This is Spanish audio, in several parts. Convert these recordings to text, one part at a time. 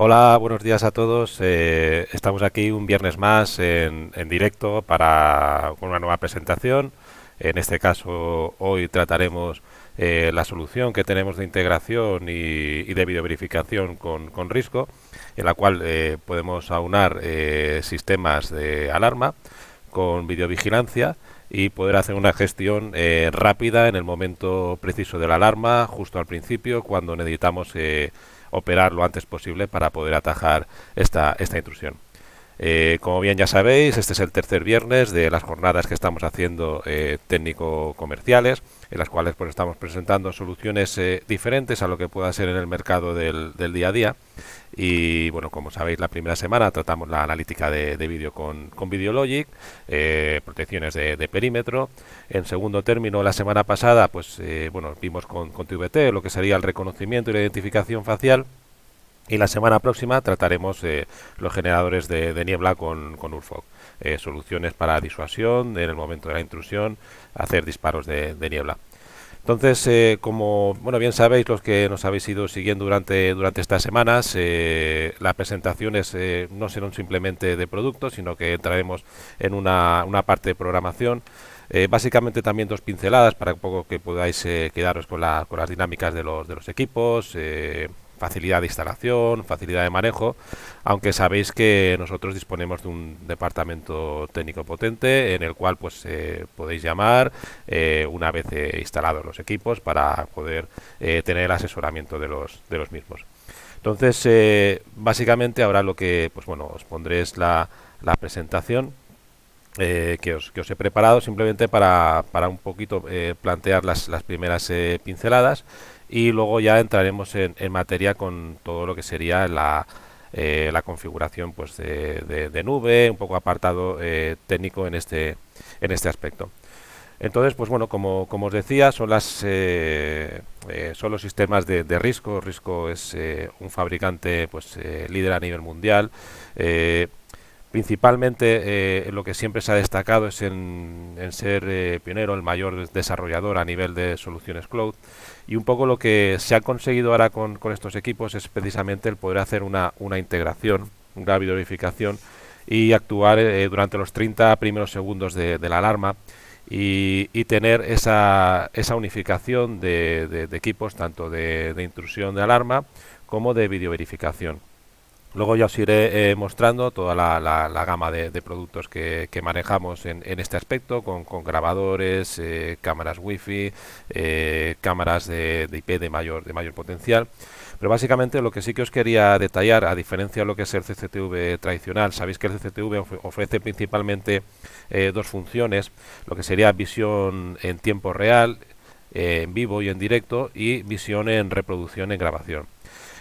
Hola, buenos días a todos. Eh, estamos aquí un viernes más en, directo para una nueva presentación. En este caso, hoy trataremos eh, la solución que tenemos de integración y, de videoverificación con, con Risco, en la cual eh, podemos aunar sistemas de alarma con videovigilancia y poder hacer una gestión rápida en el momento preciso de la alarma, justo al principio, cuando necesitamos operar lo antes posible para poder atajar esta, esta intrusión. Eh, como bien ya sabéis, este es el tercer viernes de las jornadas que estamos haciendo eh, técnico-comerciales, en las cuales pues, estamos presentando soluciones eh, diferentes a lo que pueda ser en el mercado del, día a día. Y bueno, como sabéis, la primera semana tratamos la analítica de, vídeo con, con Videologic, protecciones de, perímetro. En segundo término, la semana pasada, pues bueno, vimos con, con TVT lo que sería el reconocimiento y la identificación facial. Y la semana próxima trataremos eh, los generadores de, niebla con, con eh, soluciones para disuasión en el momento de la intrusión, hacer disparos de, niebla. Entonces, eh, como bueno bien sabéis los que nos habéis ido siguiendo durante, durante estas semanas, las presentaciones no serán simplemente de productos, sino que entraremos en una, parte de programación. básicamente también dos pinceladas para un poco que podáis quedaros con, con, las dinámicas de los, de los equipos facilidad de instalación, facilidad de manejo, aunque sabéis que nosotros disponemos de un departamento técnico potente en el cual pues eh, podéis llamar eh, una vez eh, instalados los equipos para poder eh, tener el asesoramiento de los, de los mismos. Entonces, básicamente ahora lo que pues bueno os pondré es la, la presentación que, os, que, os, he preparado simplemente para, para un poquito plantear las, las primeras pinceladas y luego ya entraremos en, materia con todo lo que sería la, eh, configuración pues de, nube, un poco apartado eh, técnico en este, en este aspecto. Entonces, pues bueno, como, como os decía, son, las, eh, son los sistemas de, de Risco. Risco es un fabricante pues líder a nivel mundial. Principalmente eh, lo que siempre se ha destacado es en, ser eh, pionero, el mayor desarrollador a nivel de soluciones cloud. Y un poco lo que se ha conseguido ahora con, estos equipos es precisamente el poder hacer una, integración, una videoverificación y actuar eh, durante los 30 primeros segundos de, la alarma. Y, tener esa, esa unificación de, equipos tanto de, de, intrusión de alarma como de videoverificación. Luego ya os iré eh, mostrando toda la, gama de, productos que, manejamos en, este aspecto, con, grabadores, eh, cámaras wifi, eh, cámaras de, IP de mayor, de mayor potencial. Pero básicamente lo que sí que os quería detallar, a diferencia de lo que es el CCTV tradicional, sabéis que el CCTV ofrece principalmente dos funciones, lo que sería visión en tiempo real, en vivo y en directo, y visión en reproducción en grabación.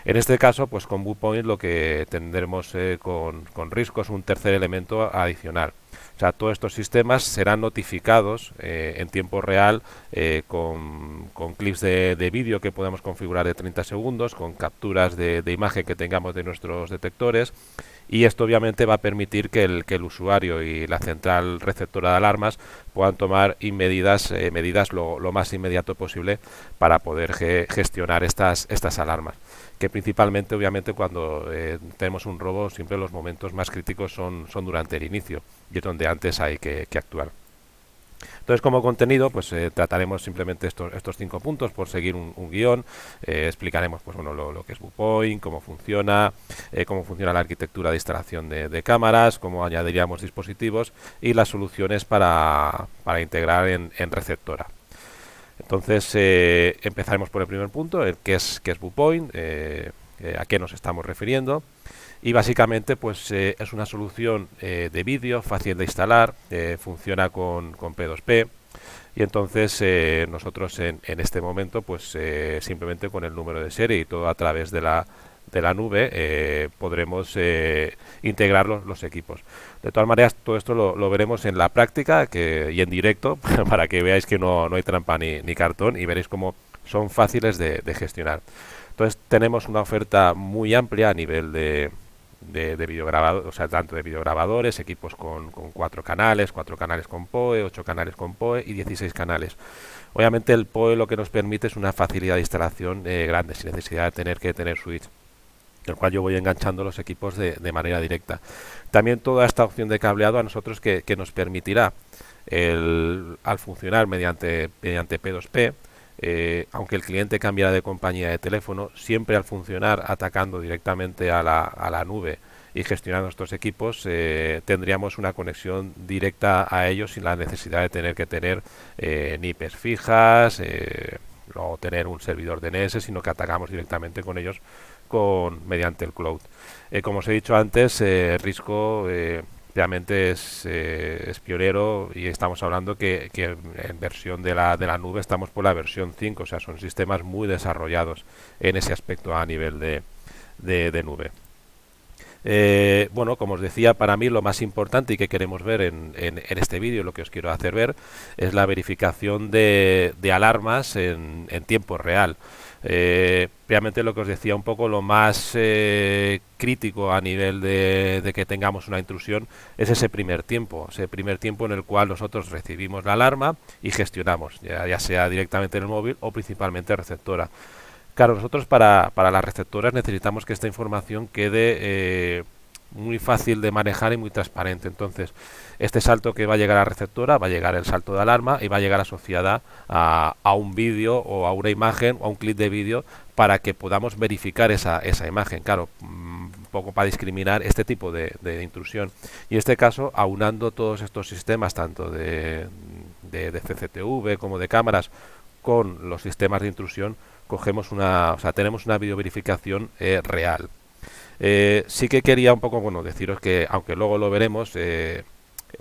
En este caso, pues con BootPoint lo que tendremos eh, con, con Risco es un tercer elemento adicional. O sea, todos estos sistemas serán notificados eh, en tiempo real eh, con, clips de, vídeo que podamos configurar de 30 segundos, con capturas de, imagen que tengamos de nuestros detectores. Y esto obviamente va a permitir que el, que el usuario y la central receptora de alarmas puedan tomar medidas, medidas lo, más inmediato posible para poder gestionar estas, estas alarmas que principalmente, obviamente, cuando eh, tenemos un robo, siempre los momentos más críticos son, son durante el inicio y es donde antes hay que, actuar. Entonces, como contenido, pues eh, trataremos simplemente estos, cinco puntos por seguir un, guión. Eh, explicaremos pues, lo, que es Bluepoint, cómo funciona, cómo funciona la arquitectura de instalación de, cámaras, cómo añadiríamos dispositivos y las soluciones para, integrar en receptora. Entonces eh, empezaremos por el primer punto, el que es, que es Bluepoint, eh, eh, a qué nos estamos refiriendo. Y básicamente pues es una solución de vídeo, fácil de instalar, funciona con, P2P. Y entonces nosotros en, en, este momento pues simplemente con el número de serie y todo a través de la, de la nube podremos integrar los equipos. De todas maneras, todo esto lo, veremos en la práctica y en directo para que veáis que no, hay trampa ni, cartón y veréis cómo son fáciles de, gestionar. Entonces tenemos una oferta muy amplia a nivel de, de, de o sea, tanto de videograbadores, equipos con, cuatro canales, cuatro canales con POE, ocho canales con POE y 16 canales. Obviamente el POE lo que nos permite es una facilidad de instalación eh, grande, sin necesidad de tener que tener switch, el cual yo voy enganchando los equipos de manera directa. También toda esta opción de cableado a nosotros que, nos permitirá, al funcionar mediante, mediante P2P, eh, aunque el cliente cambiara de compañía de teléfono, siempre al funcionar atacando directamente a la, a la nube y gestionando nuestros equipos, eh, tendríamos una conexión directa a ellos sin la necesidad de tener que tener eh, fijas eh, o tener un servidor DNS, sino que atacamos directamente con ellos con, mediante el cloud. Eh, como os he dicho antes, eh, Risco eh, realmente eh, es, pionero y estamos hablando que, en versión de la, de la nube estamos por la versión 5, o sea, son sistemas muy desarrollados en ese aspecto a nivel de, nube. bueno, como os decía, para mí lo más importante y que queremos ver en, en, en este vídeo, lo que os quiero hacer ver, es la verificación de, de alarmas en, en, tiempo real. Eh, lo que os decía un poco, lo más eh, crítico a nivel de, que tengamos una intrusión es ese primer tiempo, ese primer tiempo en el cual nosotros recibimos la alarma y gestionamos, ya, sea directamente en el móvil o principalmente receptora. Claro, nosotros para, las receptoras necesitamos que esta información quede eh, muy fácil de manejar y muy transparente. Entonces, este salto que va a llegar a receptora, va a llegar el salto de alarma y va a llegar asociada a, un vídeo o a una imagen o a un clip de vídeo para que podamos verificar esa, imagen. Claro, mm, un poco para discriminar este tipo de, intrusión. Y en este caso, aunando todos estos sistemas, tanto de, CCTV como de cámaras, con los sistemas de intrusión, cogemos una, o sea, tenemos una videoverificación eh, real. Eh, sí que quería un poco, bueno, deciros que, aunque luego lo veremos, eh,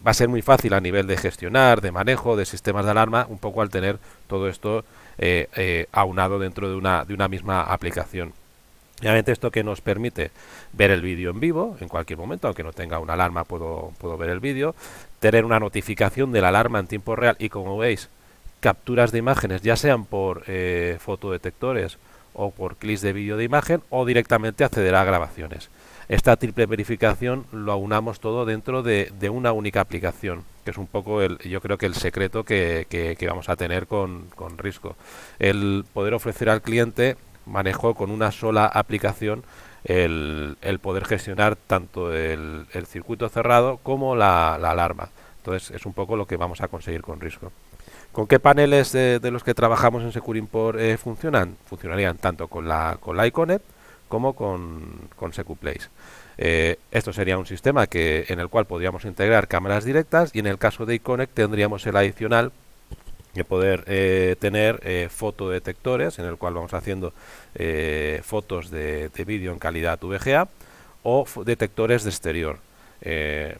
va a ser muy fácil a nivel de gestionar, de manejo, de sistemas de alarma, un poco al tener todo esto eh, eh, aunado dentro de una, de una misma aplicación. Obviamente esto que nos permite ver el vídeo en vivo en cualquier momento, aunque no tenga una alarma puedo, puedo ver el vídeo, tener una notificación de la alarma en tiempo real y como veis capturas de imágenes ya sean por eh, fotodetectores o por clics de vídeo de imagen o directamente acceder a grabaciones esta triple verificación lo aunamos todo dentro de, una única aplicación, que es un poco el, yo creo que el secreto que, vamos a tener con, Risco. El poder ofrecer al cliente manejo con una sola aplicación el, poder gestionar tanto el, circuito cerrado como la, alarma. Entonces es un poco lo que vamos a conseguir con Risco. ¿Con qué paneles de, los que trabajamos en Secure eh, funcionan? Funcionarían tanto con la, con la Iconet, como con, con SecuPlace. Eh, esto sería un sistema que, en el cual podríamos integrar cámaras directas y en el caso de iConnect tendríamos el adicional de poder eh, tener eh, fotodetectores, en el cual vamos haciendo fotos de, vídeo en calidad VGA o detectores de exterior.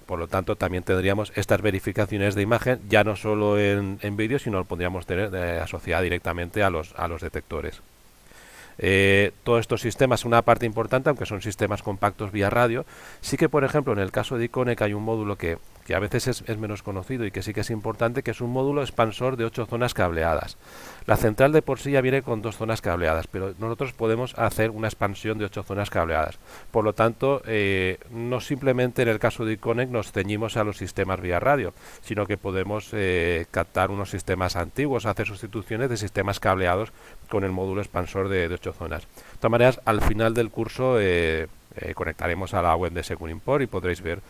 por lo tanto, también tendríamos estas verificaciones de imagen, ya no solo en, vídeo, sino podríamos tener asociada directamente a a los detectores. Eh, todos estos sistemas, una parte importante, aunque son sistemas compactos vía radio, sí que, por ejemplo, en el caso de Iconec hay un módulo que que a veces es, menos conocido y que sí que es importante, que es un módulo expansor de ocho zonas cableadas. La central de por sí ya viene con dos zonas cableadas, pero nosotros podemos hacer una expansión de ocho zonas cableadas. Por lo tanto, eh, no simplemente en el caso de Iconec nos ceñimos a los sistemas vía radio, sino que podemos eh, captar unos sistemas antiguos, hacer sustituciones de sistemas cableados con el módulo expansor de, ocho zonas. De todas maneras, al final del curso... Eh, conectaremos a la web de Port y podréis ver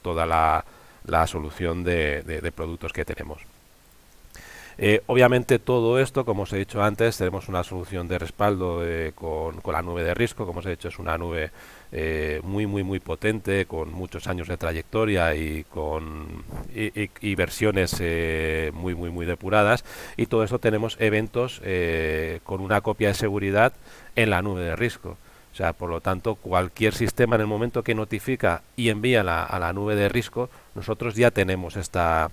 toda la, la solución de, productos que tenemos. Eh, obviamente todo esto, como os he dicho antes, tenemos una solución de respaldo eh, con, la nube de riesgo como os he dicho, es una nube eh, muy, muy, muy potente, con muchos años de trayectoria y con versiones muy, muy, muy depuradas. Y todo eso tenemos eventos con una copia de seguridad en la nube de riesgo O sea, por lo tanto, cualquier sistema en el momento que notifica y envía a la nube de riesgo nosotros ya tenemos esta,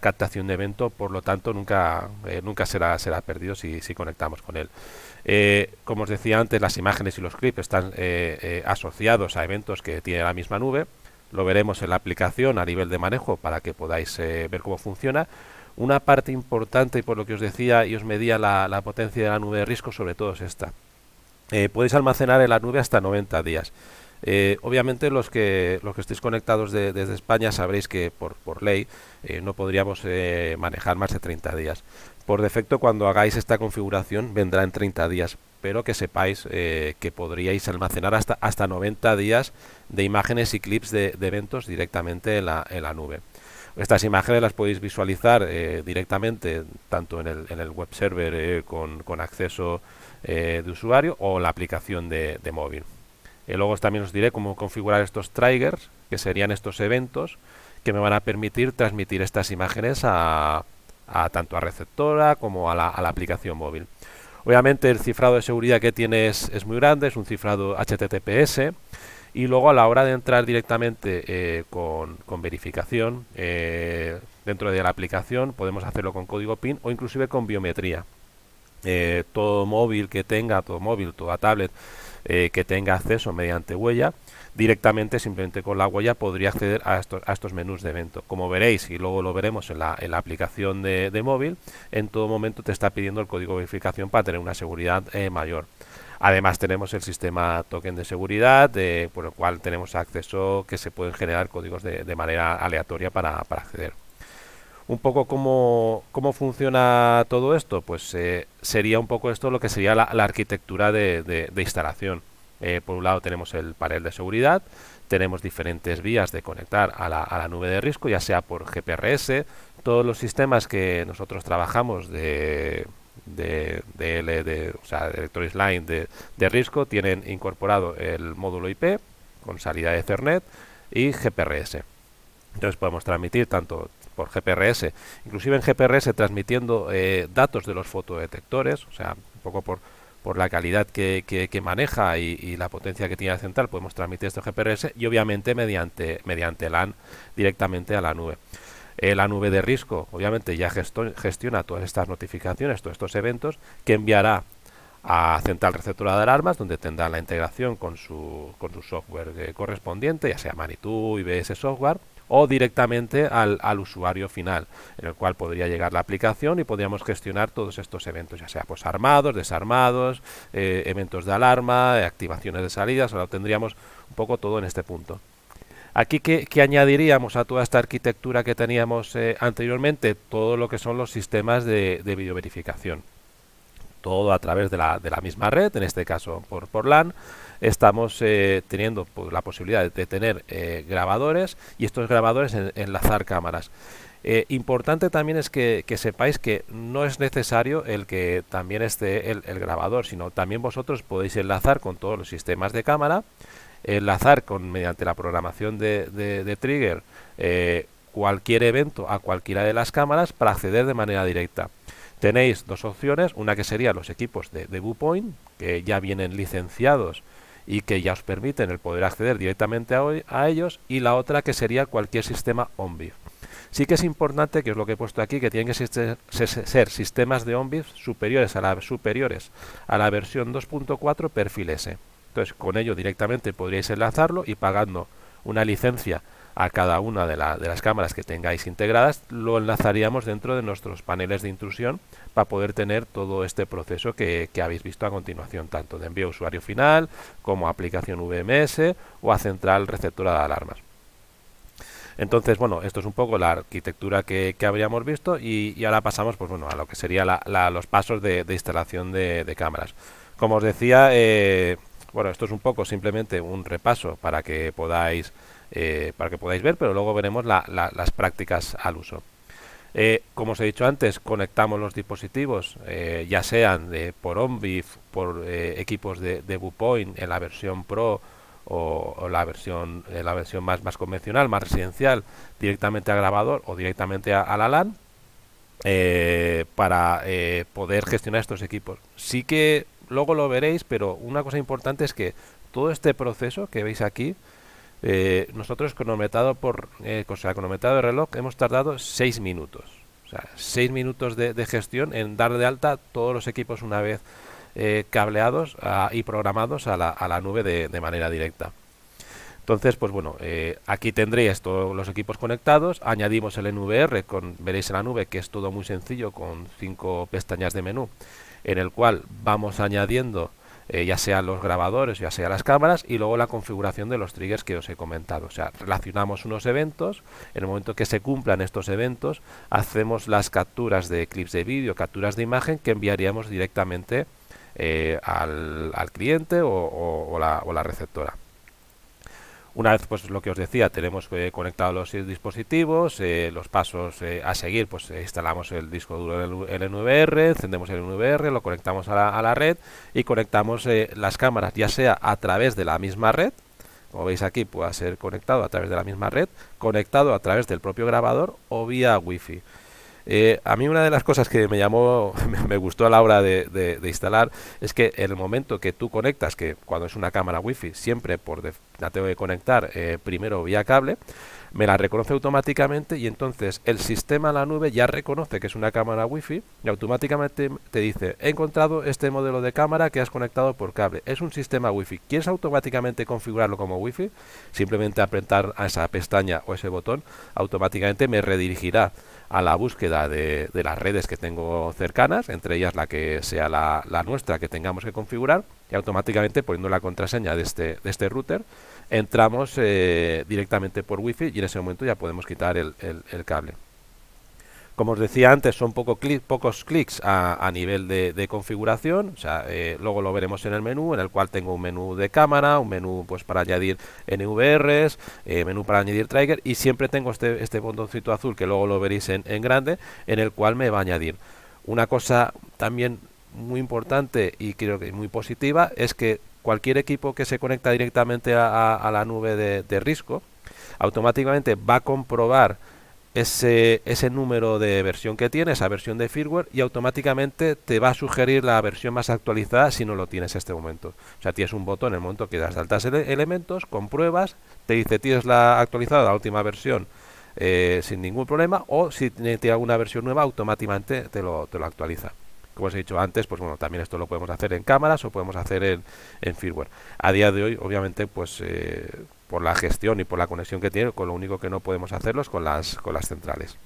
captación de evento, por lo tanto nunca, eh, será, perdido si, conectamos con él. Eh, como os decía antes, las imágenes y los clips están eh, asociados a eventos que tiene la misma nube. Lo veremos en la aplicación a nivel de manejo para que podáis ver cómo funciona. Una parte importante, y por lo que os decía y os medía la, la potencia de la nube de riesgo, sobre todo es esta. podéis almacenar en la nube hasta 90 días. Eh, obviamente los que, los que estéis conectados desde España sabréis que por, ley eh, no podríamos eh, manejar más de 30 días. Por defecto cuando hagáis esta configuración vendrá en 30 días, pero que sepáis que podríais almacenar hasta, hasta 90 días de imágenes y clips de, eventos directamente en la, en la nube. Estas imágenes las podéis visualizar directamente tanto en el, web server con, acceso de usuario o la aplicación de, de móvil luego también os diré cómo configurar estos triggers, que serían estos eventos que me van a permitir transmitir estas imágenes a, tanto a receptora como a la, aplicación móvil. Obviamente el cifrado de seguridad que tiene es, muy grande, es un cifrado HTTPS y luego a la hora de entrar directamente eh, con, verificación eh, dentro de la aplicación podemos hacerlo con código PIN o inclusive con biometría. Eh, todo móvil que tenga, todo móvil, toda tablet eh, que tenga acceso mediante huella, directamente simplemente con la huella podría acceder a estos, menús de evento. Como veréis, y luego lo veremos en la, aplicación de, móvil, en todo momento te está pidiendo el código de verificación para tener una seguridad eh, mayor. Además tenemos el sistema token de seguridad, por el cual tenemos acceso que se pueden generar códigos de, manera aleatoria para acceder un poco cómo, cómo funciona todo esto, pues eh, sería un poco esto lo que sería la, arquitectura de, instalación. Eh, por un lado tenemos el panel de seguridad, tenemos diferentes vías de conectar a la, nube de riesgo, ya sea por GPRS, todos los sistemas que nosotros trabajamos de de, de, Line de, de riesgo tienen incorporado el módulo IP con salida de Ethernet y GPRS. Entonces podemos transmitir tanto por GPRS, inclusive en GPRS transmitiendo eh, datos de los fotodetectores, o sea, un poco por, por la calidad que, maneja y, la potencia que tiene la central, podemos transmitir esto GPRS y obviamente mediante, mediante LAN directamente a la nube. Eh, la nube de riesgo, obviamente, ya gestiona todas estas notificaciones, todos estos eventos, que enviará a central receptora de alarmas, donde tendrá la integración con su, con su software eh, correspondiente, ya sea Manitou, IBS Software, o directamente al, usuario final, en el cual podría llegar la aplicación y podríamos gestionar todos estos eventos, ya sea pues armados, desarmados, eh, eventos de alarma, eh, activaciones de salidas, lo tendríamos un poco todo en este punto. Aquí que, añadiríamos a toda esta arquitectura que teníamos eh, anteriormente, todo lo que son los sistemas de, de videoverificación. Todo a través de la, de la misma red, en este caso por, por LAN, estamos eh, teniendo pues, la posibilidad de, tener eh, grabadores y estos grabadores enlazar cámaras. Eh, importante también es que, sepáis que no es necesario el que también esté el, grabador, sino también vosotros podéis enlazar con todos los sistemas de cámara, enlazar con mediante la programación de, trigger cualquier evento a cualquiera de las cámaras para acceder de manera directa. Tenéis dos opciones, una que sería los equipos de, de Viewpoint, que ya vienen licenciados y que ya os permiten el poder acceder directamente a, a ellos y la otra que sería cualquier sistema ONBIF. Sí que es importante, que es lo que he puesto aquí, que tienen que ser, sistemas de ONBIF superiores a la, superiores a la versión 2.4 perfil S. Entonces, con ello directamente podríais enlazarlo y pagando una licencia a cada una de, las cámaras que tengáis integradas, lo enlazaríamos dentro de nuestros paneles de intrusión para poder tener todo este proceso que, habéis visto a continuación, tanto de envío a usuario final como a aplicación VMS o a central receptora de alarmas. Entonces, bueno, esto es un poco la arquitectura que, habríamos visto y, ya ahora pasamos pues, bueno, a lo que serían los pasos de, instalación de, cámaras. Como os decía, eh, bueno, esto es un poco simplemente un repaso para que podáis eh, para que podáis ver, pero luego veremos las prácticas al uso. Eh, como os he dicho antes, conectamos los dispositivos, eh, ya sean por OMVIF, por equipos de, de en la versión Pro o, la versión, la versión más, convencional, más residencial, directamente a grabador o directamente a, a la LAN. para poder gestionar estos equipos. Sí que luego lo veréis, pero una cosa importante es que todo este proceso que veis aquí, eh, nosotros con por eh, o sea, cronometrado de reloj hemos tardado 6 minutos. O 6 minutos de, gestión en dar de alta todos los equipos una vez eh, cableados y programados a la, a la nube de, manera directa. Entonces, pues bueno, aquí tendréis todos los equipos conectados, añadimos el NVR, con, veréis en la nube que es todo muy sencillo con cinco pestañas de menú, en el cual vamos añadiendo eh, ya sean los grabadores, ya sean las cámaras, y luego la configuración de los triggers que os he comentado. O sea, relacionamos unos eventos, en el momento que se cumplan estos eventos, hacemos las capturas de clips de vídeo, capturas de imagen que enviaríamos directamente eh, al, cliente o la receptora. Una vez, pues lo que os decía, tenemos eh, conectados los dispositivos, eh, los pasos eh, a seguir, pues instalamos el disco duro en el NVR, encendemos el NVR, lo conectamos a la, a la red y conectamos las cámaras, ya sea a través de la misma red, como veis aquí, puede ser conectado a través de la misma red, conectado a través del propio grabador o vía wifi eh, a mí una de las cosas que me llamó, me gustó a la hora de, instalar, es que el momento que tú conectas, que cuando es una cámara wifi, siempre por la tengo que conectar eh, primero vía cable, me la reconoce automáticamente y entonces el sistema la nube ya reconoce que es una cámara wifi y automáticamente te dice, he encontrado este modelo de cámara que has conectado por cable. Es un sistema wifi. ¿Quieres automáticamente configurarlo como wifi? Simplemente apretar a esa pestaña o ese botón, automáticamente me redirigirá a la búsqueda de, las redes que tengo cercanas, entre ellas la que sea la, la nuestra que tengamos que configurar, y automáticamente poniendo la contraseña de este, de este router, entramos eh, directamente por wifi y en ese momento ya podemos quitar el, cable. Como os decía antes, son pocos clics a, nivel de, configuración. O sea, eh, luego lo veremos en el menú, en el cual tengo un menú de cámara, un menú pues para añadir NVRs, eh, menú para añadir trigger y siempre tengo este, este botoncito azul que luego lo veréis en grande, en el cual me va a añadir. Una cosa también muy importante y creo que muy positiva es que cualquier equipo que se conecta directamente a, la nube de, risco, automáticamente va a comprobar ese, número de versión que tiene, esa versión de firmware, y automáticamente te va a sugerir la versión más actualizada si no lo tienes en este momento. O sea, tienes un botón en el momento que das altas elementos, compruebas, te dice tienes la actualizada, la última versión, eh, sin ningún problema, o si tiene alguna versión nueva, automáticamente te lo actualiza como os he dicho antes, pues bueno, también esto lo podemos hacer en cámaras o podemos hacer en, firmware. A día de hoy, obviamente, pues eh, por la gestión y por la conexión que tiene, con lo único que no podemos hacerlo es con las, con las centrales.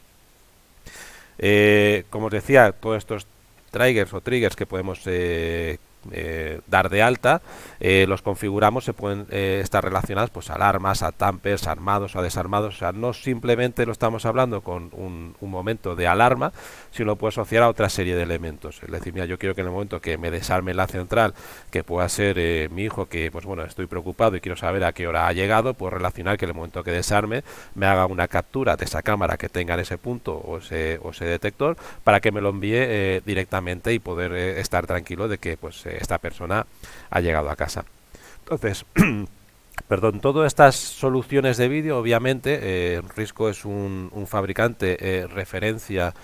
Eh, como os decía, todos estos triggers o triggers que podemos eh, eh, dar de alta, eh, los configuramos, se pueden eh, estar relacionados pues alarmas, a tampers, armados, a desarmados, o sea, no simplemente lo estamos hablando con un, momento de alarma, sino lo puedo asociar a otra serie de elementos, es decir, mira, yo quiero que en el momento que me desarme la central, que pueda ser mi hijo, que pues bueno, estoy preocupado y quiero saber a qué hora ha llegado, pues relacionar que en el momento que desarme me haga una captura de esa cámara que tenga en ese punto o ese, o ese detector para que me lo envíe directamente y poder estar tranquilo de que pues esta persona ha llegado a casa. Entonces, Perdón, todas estas soluciones de vídeo, obviamente, eh, Risco es un, fabricante eh, referencia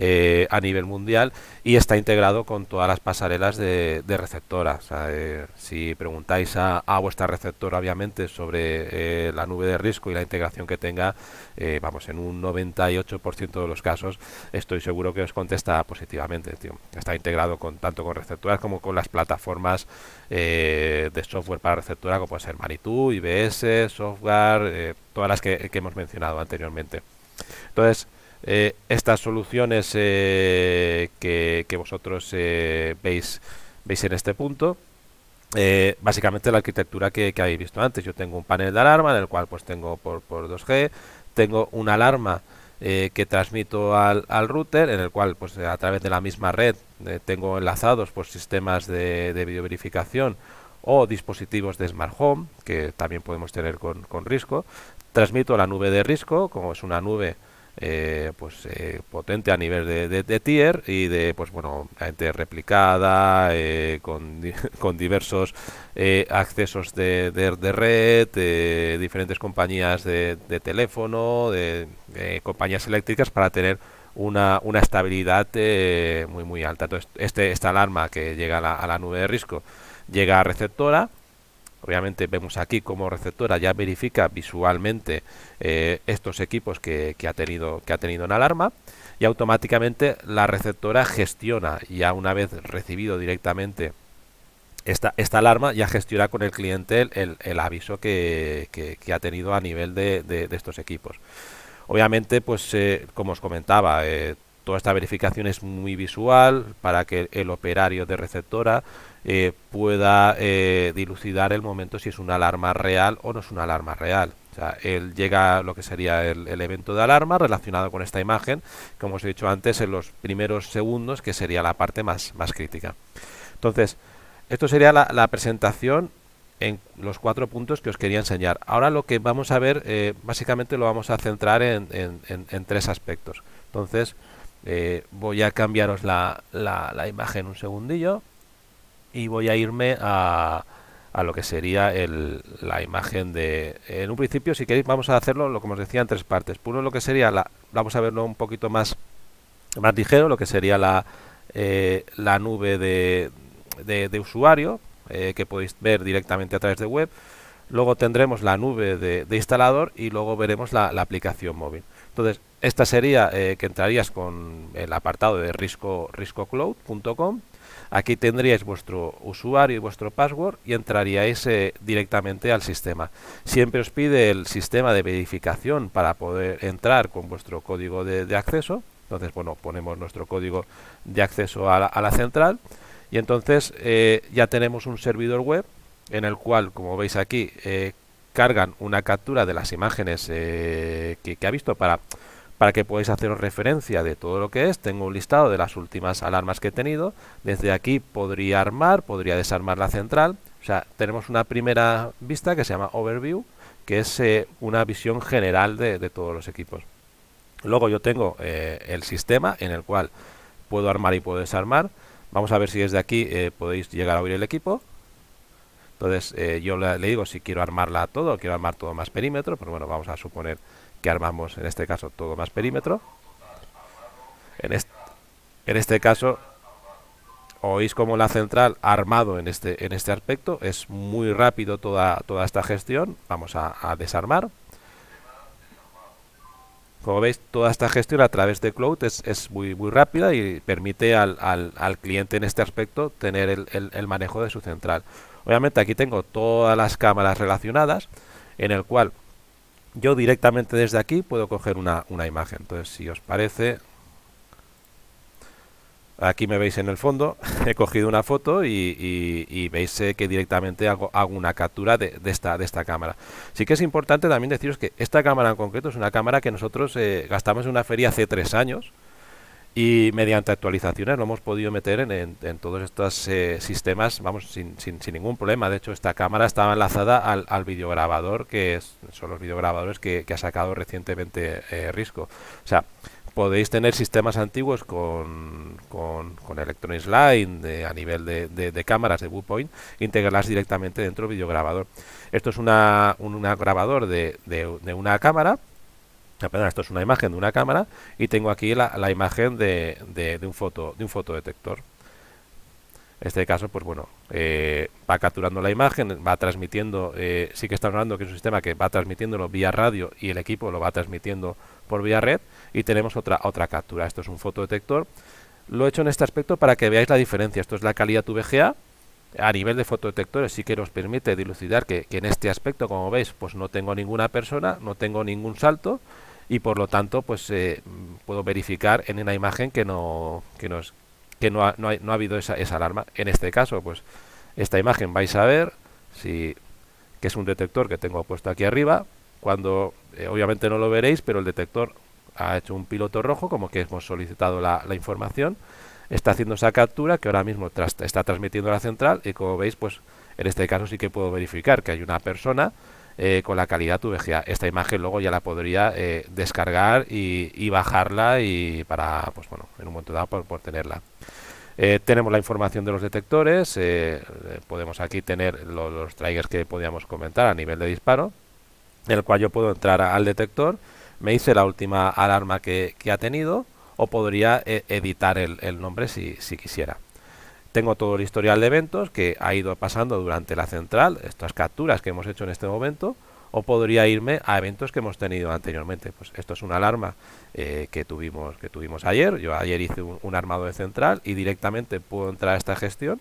eh, a nivel mundial y está integrado con todas las pasarelas de, receptoras. Eh, si preguntáis a, a, vuestra receptora, obviamente, sobre eh, la nube de riesgo y la integración que tenga, vamos, en un 98% de los casos estoy seguro que os contesta positivamente. Está integrado con tanto con receptoras como con las plataformas de software para receptora, como puede ser Manitou, IBS, Software, todas las que, que hemos mencionado anteriormente. Entonces, eh, estas soluciones eh, que, vosotros eh, veis, veis en este punto. básicamente la arquitectura que, que, habéis visto antes. Yo tengo un panel de alarma en el cual pues tengo por, 2G, tengo una alarma que transmito al, router, en el cual pues a través de la misma red tengo enlazados pues, sistemas de, de videoverificación o dispositivos de Smart Home, que también podemos tener con, con Risco. Transmito a la nube de Risco, como es una nube eh, pues eh, potente a nivel de, de, tier y de pues bueno gente replicada eh, con, con, diversos accesos de, de red diferentes compañías de, teléfono de, compañías eléctricas para tener una, una estabilidad muy muy alta entonces este esta alarma que llega a la, a la nube de risco llega a receptora Obviamente vemos aquí como receptora ya verifica visualmente eh, estos equipos que, ha tenido, que ha tenido en alarma y automáticamente la receptora gestiona ya una vez recibido directamente esta, esta alarma ya gestiona con el cliente el, el, aviso que, ha tenido a nivel de, estos equipos. Obviamente, pues eh, como os comentaba, eh, toda esta verificación es muy visual para que el operario de receptora eh, pueda eh, dilucidar el momento si es una alarma real o no es una alarma real. O sea, él llega lo que sería el, evento de alarma relacionado con esta imagen, como os he dicho antes, en los primeros segundos, que sería la parte más, más crítica. Entonces, esto sería la, presentación en los cuatro puntos que os quería enseñar. Ahora lo que vamos a ver, eh, básicamente lo vamos a centrar en, tres aspectos. Entonces, voy a cambiaros la, la, la imagen un segundillo y voy a irme a, lo que sería el, la imagen de... En un principio, si queréis, vamos a hacerlo, lo como os decía, en tres partes. primero lo que sería la... Vamos a verlo un poquito más, más ligero, lo que sería la, eh, la nube de, de, usuario, eh, que podéis ver directamente a través de web. Luego tendremos la nube de, instalador y luego veremos la, aplicación móvil. Entonces, esta sería eh, que entrarías con el apartado de risco, riscocloud.com Aquí tendríais vuestro usuario y vuestro password y entraríais directamente al sistema. Siempre os pide el sistema de verificación para poder entrar con vuestro código de, acceso. Entonces, bueno, ponemos nuestro código de acceso a la, central y entonces eh, ya tenemos un servidor web en el cual, como veis aquí, eh, cargan una captura de las imágenes eh, que, ha visto para para que podáis hacer referencia de todo lo que es. Tengo un listado de las últimas alarmas que he tenido. Desde aquí podría armar, podría desarmar la central. O sea, tenemos una primera vista que se llama Overview, que es eh, una visión general de, todos los equipos. Luego yo tengo eh, el sistema en el cual puedo armar y puedo desarmar. Vamos a ver si desde aquí eh, podéis llegar a oír el equipo. Entonces yo le, digo si quiero armarla todo, quiero armar todo más perímetro, pero pues bueno, vamos a suponer que armamos, en este caso todo más perímetro. En, en este caso oís como la central armado en este, en este aspecto, es muy rápido toda, toda esta gestión, vamos a, desarmar. Como veis, toda esta gestión a través de Cloud es, es muy, muy rápida y permite al, al, cliente en este aspecto tener el, el manejo de su central. Obviamente aquí tengo todas las cámaras relacionadas, en el cual yo directamente desde aquí puedo coger una, imagen. Entonces, si os parece, aquí me veis en el fondo, he cogido una foto y, veis eh, que directamente hago, una captura de, esta, de esta cámara. Sí que es importante también deciros que esta cámara en concreto es una cámara que nosotros eh, gastamos en una feria hace tres años y mediante actualizaciones lo hemos podido meter en, todos estos eh, sistemas, vamos, sin, sin, ningún problema. De hecho, esta cámara estaba enlazada al, al videograbador, que es, son los videograbadores que, que ha sacado recientemente eh, Risco. O sea, podéis tener sistemas antiguos con, con, con Electronics Line a nivel de, de, de, cámaras de Viewpoint, integrarlas directamente dentro del videograbador. Esto es una, un grabador de, de una cámara esto es una imagen de una cámara y tengo aquí la, imagen de, un foto, de un fotodetector. En este caso, pues bueno, eh, va capturando la imagen, va transmitiendo, eh, sí que estamos hablando que es un sistema que va transmitiéndolo vía radio y el equipo lo va transmitiendo por vía red y tenemos otra, otra captura. Esto es un fotodetector. Lo he hecho en este aspecto para que veáis la diferencia. Esto es la calidad VGA. A nivel de fotodetectores sí que nos permite dilucidar que, que en este aspecto, como veis, pues no tengo ninguna persona, no tengo ningún salto y por lo tanto pues eh, puedo verificar en una imagen que no que, que no, ha, no, habido esa, alarma en este caso pues esta imagen vais a ver si que es un detector que tengo puesto aquí arriba cuando eh, obviamente no lo veréis pero el detector ha hecho un piloto rojo como que hemos solicitado la, información está haciendo esa captura que ahora mismo está transmitiendo a la central y como veis pues en este caso sí que puedo verificar que hay una persona eh, con la calidad VGA. Esta imagen luego ya la podría eh, descargar y, bajarla y para, pues bueno, en un momento dado por, tenerla. Eh, tenemos la información de los detectores, podemos aquí tener los, los triggers que podíamos comentar a nivel de disparo, en el cual yo puedo entrar al detector, me dice la última alarma que, ha tenido o podría editar el, nombre si quisiera tengo todo el historial de eventos que ha ido pasando durante la central, estas capturas que hemos hecho en este momento, o podría irme a eventos que hemos tenido anteriormente. Pues esto es una alarma eh, que, tuvimos, que tuvimos ayer. Yo ayer hice un, armado de central y directamente puedo entrar a esta gestión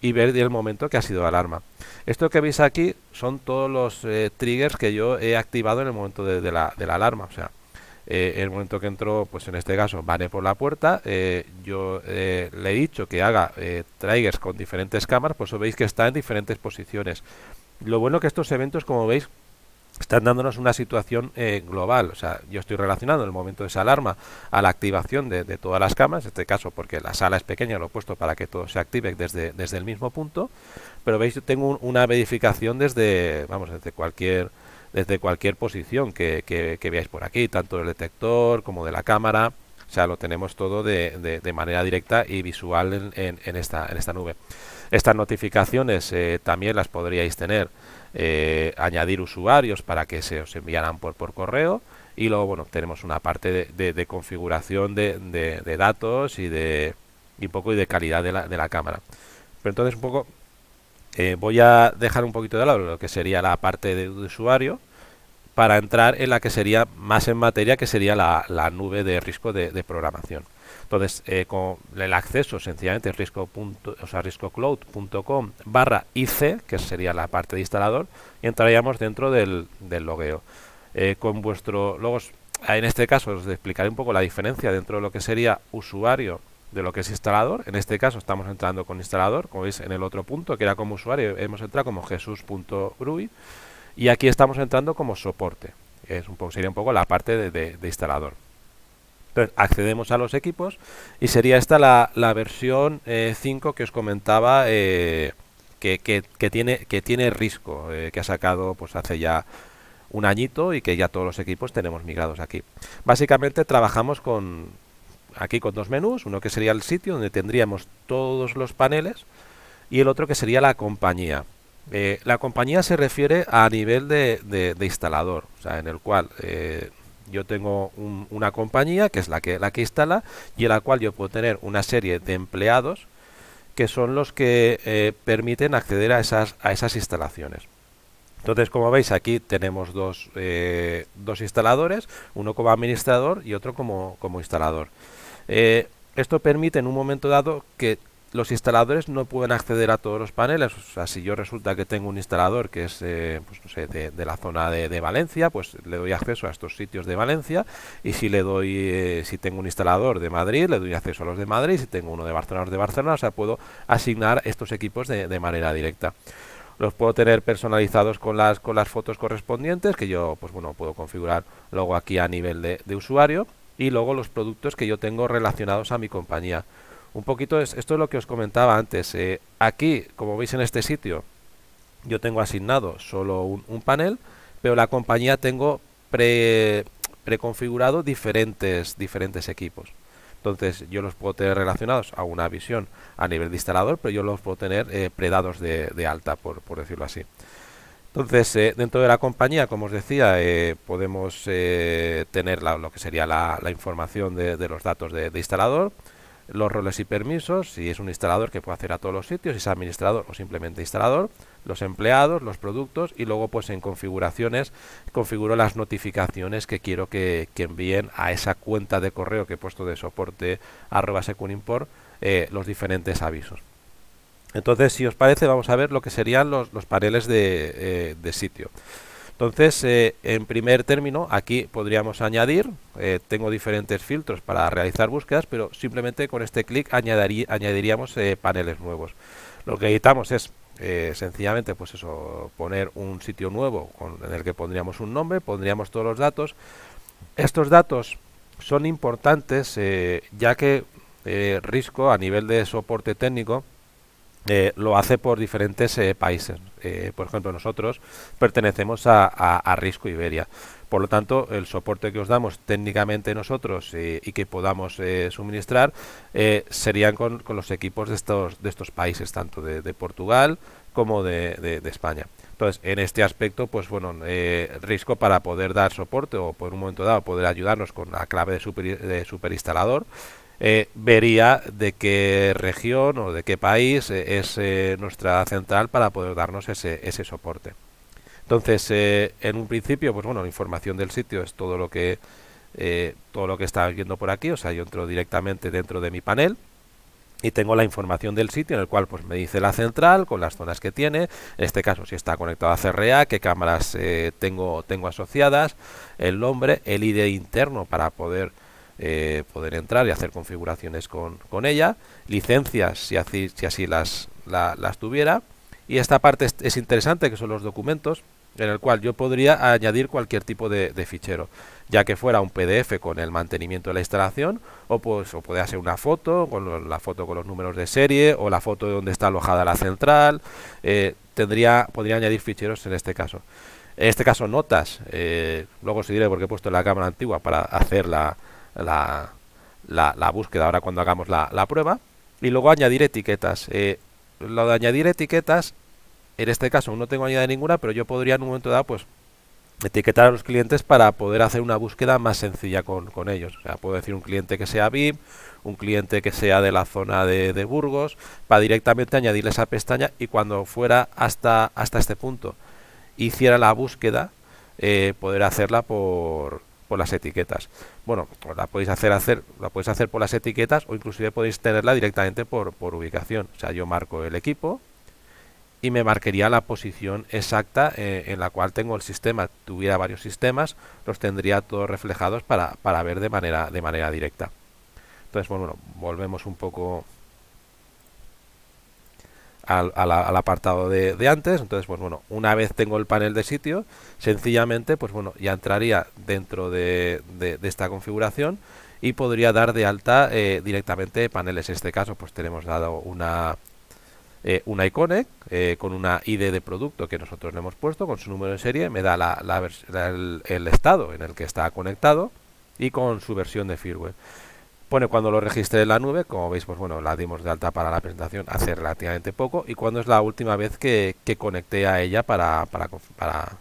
y ver el momento que ha sido la alarma. Esto que veis aquí son todos los eh, triggers que yo he activado en el momento de, la, de la alarma. O sea, eh, el momento que entró, pues en este caso, vale por la puerta. Eh, yo eh, le he dicho que haga triggers con diferentes cámaras, pues veis que está en diferentes posiciones. Lo bueno que estos eventos, como veis, están dándonos una situación global. O sea, yo estoy relacionando el momento de esa alarma a la activación de, todas las cámaras, en este caso porque la sala es pequeña, lo he puesto para que todo se active desde, desde el mismo punto, pero veis, tengo una verificación desde, vamos, desde cualquier desde cualquier posición que, veáis por aquí, tanto del detector como de la cámara. O sea, lo tenemos todo de, de, manera directa y visual en, en, esta, en esta nube. Estas notificaciones eh, también las podríais tener, eh, añadir usuarios para que se os enviaran por, por correo y luego, bueno, tenemos una parte de, de, configuración de, datos y de poco y de calidad de la, de la cámara. Pero entonces un poco eh, voy a dejar un poquito de lado lo que sería la parte de usuario para entrar en la que sería más en materia, que sería la, nube de riesgo de, programación. Entonces, eh, con el acceso sencillamente es risco o sea, riscocloud.com barra IC, que sería la parte de instalador, y entraríamos dentro del, del logueo. Eh, con vuestro logos, en este caso os explicaré un poco la diferencia dentro de lo que sería usuario de lo que es instalador. En este caso estamos entrando con instalador, como veis en el otro punto, que era como usuario, hemos entrado como jesus.rui y aquí estamos entrando como soporte. Es un poco, sería un poco la parte de, instalador. Entonces accedemos a los equipos y sería esta la, la versión 5 eh, que os comentaba eh, que, tiene, que tiene risco, eh, que ha sacado pues hace ya un añito y que ya todos los equipos tenemos migrados aquí. Básicamente trabajamos con, aquí con dos menús, uno que sería el sitio donde tendríamos todos los paneles y el otro que sería la compañía. Eh, la compañía se refiere a nivel de, instalador, en el cual eh, yo tengo una compañía que es la que, la que instala y en la cual yo puedo tener una serie de empleados que son los que eh, permiten acceder a esas instalaciones. Entonces, como veis, aquí tenemos dos, eh, dos instaladores, uno como administrador y otro como, como instalador. Eh, esto permite en un momento dado que los instaladores no pueden acceder a todos los paneles. O sea, si yo resulta que tengo un instalador que es eh, pues, de, la zona de, Valencia, pues le doy acceso a estos sitios de Valencia. Y si le doy, si tengo un instalador de Madrid, le doy acceso a los de Madrid. Si tengo uno de Barcelona, los de Barcelona. O sea, puedo asignar estos equipos de manera directa los puedo tener personalizados con las, fotos correspondientes, que yo pues bueno, puedo configurar luego aquí a nivel de, usuario, y luego los productos que yo tengo relacionados a mi compañía. Un poquito esto es lo que os comentaba antes. Eh, aquí, como veis en este sitio, yo tengo asignado solo un, panel, pero la compañía tengo preconfigurado diferentes, diferentes equipos. Entonces yo los puedo tener relacionados a una visión a nivel de instalador, pero yo los puedo tener eh, predados de, alta, por, decirlo así. Entonces, eh, dentro de la compañía, como os decía, eh, podemos tener lo que sería la, información de, los datos de, de instalador, los roles y permisos, si es un instalador que puede hacer a todos los sitios, si es administrador o simplemente instalador, los empleados, los productos y luego pues en configuraciones configuro las notificaciones que quiero que, envíen a esa cuenta de correo que he puesto de soporte arroba secunimport eh, los diferentes avisos. Entonces, si os parece, vamos a ver lo que serían los, los paneles de, eh, sitio. Entonces, eh, en primer término, aquí podríamos añadir, tengo diferentes filtros para realizar búsquedas, pero simplemente con este clic añadiríamos paneles nuevos. Lo que editamos es eh, sencillamente pues eso poner un sitio nuevo en el que pondríamos un nombre pondríamos todos los datos estos datos son importantes eh, ya que eh, Risco a nivel de soporte técnico lo hace por diferentes países por ejemplo nosotros pertenecemos a Risco Iberia por lo tanto, el soporte que os damos técnicamente nosotros eh, y que podamos eh, suministrar eh, serían con, los equipos de estos, de estos países, tanto de, Portugal como de, España. Entonces, en este aspecto, pues bueno, riesgo para poder dar soporte o por un momento dado poder ayudarnos con la clave de, super, superinstalador, vería de qué región o de qué país es nuestra central para poder darnos ese, ese soporte. Entonces, eh, en un principio, pues bueno, la información del sitio es todo lo que eh, todo lo que está viendo por aquí. O sea, yo entro directamente dentro de mi panel y tengo la información del sitio en el cual pues me dice la central con las zonas que tiene en este caso si está conectado a CRA qué cámaras eh, tengo tengo asociadas el nombre el ID interno para poder poder entrar y hacer configuraciones con, con ella licencias si así si así las las tuviera y esta parte es, interesante, que son los documentos, en el cual yo podría añadir cualquier tipo de, fichero, ya que fuera un PDF con el mantenimiento de la instalación, o pues o podría ser una foto, con la foto con los números de serie, o la foto de donde está alojada la central, eh, tendría, podría añadir ficheros en este caso. En este caso notas, eh, luego os diré porque he puesto la cámara antigua para hacer la, la, la, búsqueda ahora cuando hagamos la, prueba, y luego añadir etiquetas. Eh, lo de añadir etiquetas en este caso no tengo añadida ninguna, pero yo podría en un momento dado pues etiquetar a los clientes para poder hacer una búsqueda más sencilla con, ellos. O sea, puedo decir un cliente que sea VIP, un cliente que sea de la zona de, Burgos, para directamente añadirle esa pestaña y cuando fuera hasta, hasta este punto hiciera la búsqueda, eh, poder hacerla por, por las etiquetas. Bueno, la podéis hacer, hacer, la podéis hacer por las etiquetas o inclusive podéis tenerla directamente por, por ubicación. O sea, yo marco el equipo, y me marcaría la posición exacta eh, en la cual tengo el sistema. Tuviera varios sistemas, los tendría todos reflejados para, ver de manera, de manera directa. Entonces, bueno, volvemos un poco al, apartado de, antes. Entonces, pues bueno, una vez tengo el panel de sitio, sencillamente, pues bueno, ya entraría dentro de, esta configuración y podría dar de alta eh, directamente paneles. En este caso, pues tenemos dado una, eh, una iconic eh, con una ID de producto que nosotros le hemos puesto, con su número de serie, me da la, la el, estado en el que está conectado y con su versión de firmware. Pone cuando lo registré en la nube, como veis, pues bueno, la dimos de alta para la presentación hace relativamente poco y cuando es la última vez que, que conecté a ella para, para, para,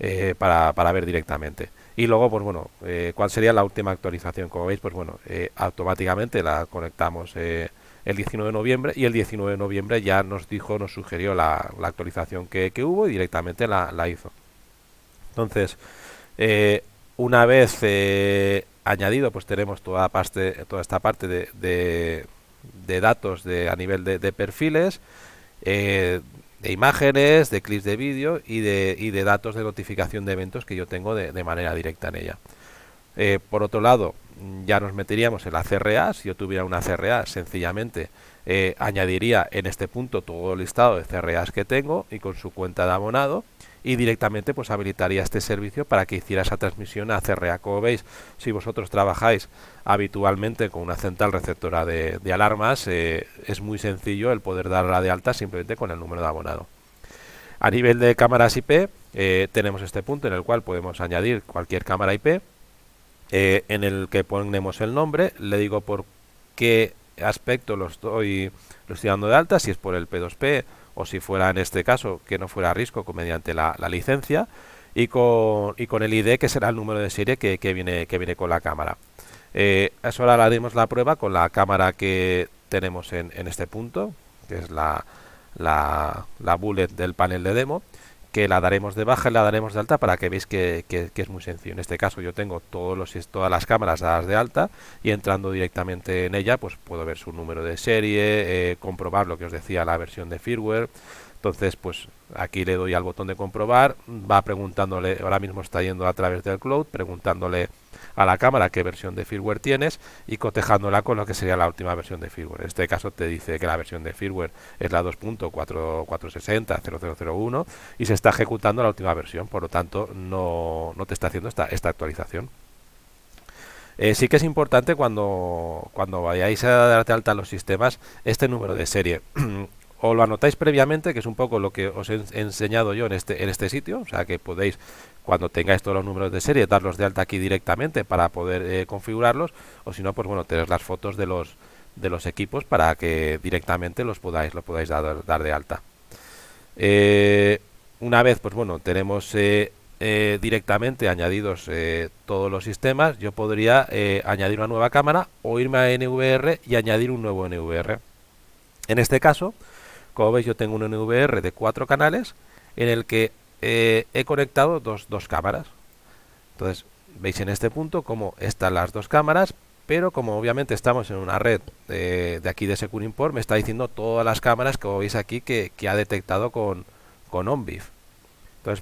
eh, para, para ver directamente. Y luego, pues bueno, eh, ¿cuál sería la última actualización? Como veis, pues bueno, eh, automáticamente la conectamos eh, el 19 de noviembre y el 19 de noviembre ya nos dijo, nos sugirió la, actualización que, hubo y directamente la, hizo. Entonces, eh, una vez eh, añadido, pues tenemos toda, parte, toda esta parte de, de, datos de, a nivel de, perfiles, eh, de imágenes, de clips de vídeo y de, y de datos de notificación de eventos que yo tengo de, manera directa en ella. por otro lado, ya nos meteríamos en la CRA. Si yo tuviera una CRA, sencillamente eh, añadiría en este punto todo el listado de CRAs que tengo y con su cuenta de abonado y directamente pues habilitaría este servicio para que hiciera esa transmisión a CRA. Como veis, si vosotros trabajáis habitualmente con una central receptora de, alarmas, eh, es muy sencillo el poder darla de alta simplemente con el número de abonado. A nivel de cámaras IP, eh, tenemos este punto en el cual podemos añadir cualquier cámara IP eh, en el que ponemos el nombre, le digo por qué aspecto lo estoy, lo dando de alta, si es por el P2P o si fuera en este caso que no fuera a riesgo mediante la, licencia y con, y con el ID que será el número de serie que, viene, que viene con la cámara. Eh, eso ahora haremos la prueba con la cámara que tenemos en, este punto, que es la, la bullet del panel de demo que la daremos de baja y la daremos de alta para que veáis que, es muy sencillo. En este caso yo tengo todos los, todas las cámaras dadas de alta y entrando directamente en ella pues puedo ver su número de serie, eh, comprobar lo que os decía la versión de firmware, entonces, pues aquí le doy al botón de comprobar, va preguntándole, ahora mismo está yendo a través del cloud, preguntándole a la cámara qué versión de firmware tienes y cotejándola con lo que sería la última versión de firmware. En este caso te dice que la versión de firmware es la 2.460.0001 y se está ejecutando la última versión, por lo tanto no, te está haciendo esta, esta actualización. Eh, sí que es importante cuando, cuando vayáis a darte alta los sistemas este número de serie. o lo anotáis previamente, que es un poco lo que os he enseñado yo en este, en este sitio, o sea que podéis, cuando tengáis todos los números de serie, darlos de alta aquí directamente para poder eh, configurarlos, o si no, pues bueno, tenéis las fotos de los, de los equipos para que directamente los podáis, lo podáis dar, de alta. Eh, una vez, pues bueno, tenemos eh, directamente añadidos todos los sistemas, yo podría añadir una nueva cámara o irme a NVR y añadir un nuevo NVR. En este caso, como veis yo tengo un NVR de cuatro canales en el que eh, he conectado dos, cámaras. Entonces veis en este punto cómo están las dos cámaras, pero como obviamente estamos en una red eh, de, aquí de Secure Import, me está diciendo todas las cámaras que veis aquí que, ha detectado con, con Entonces,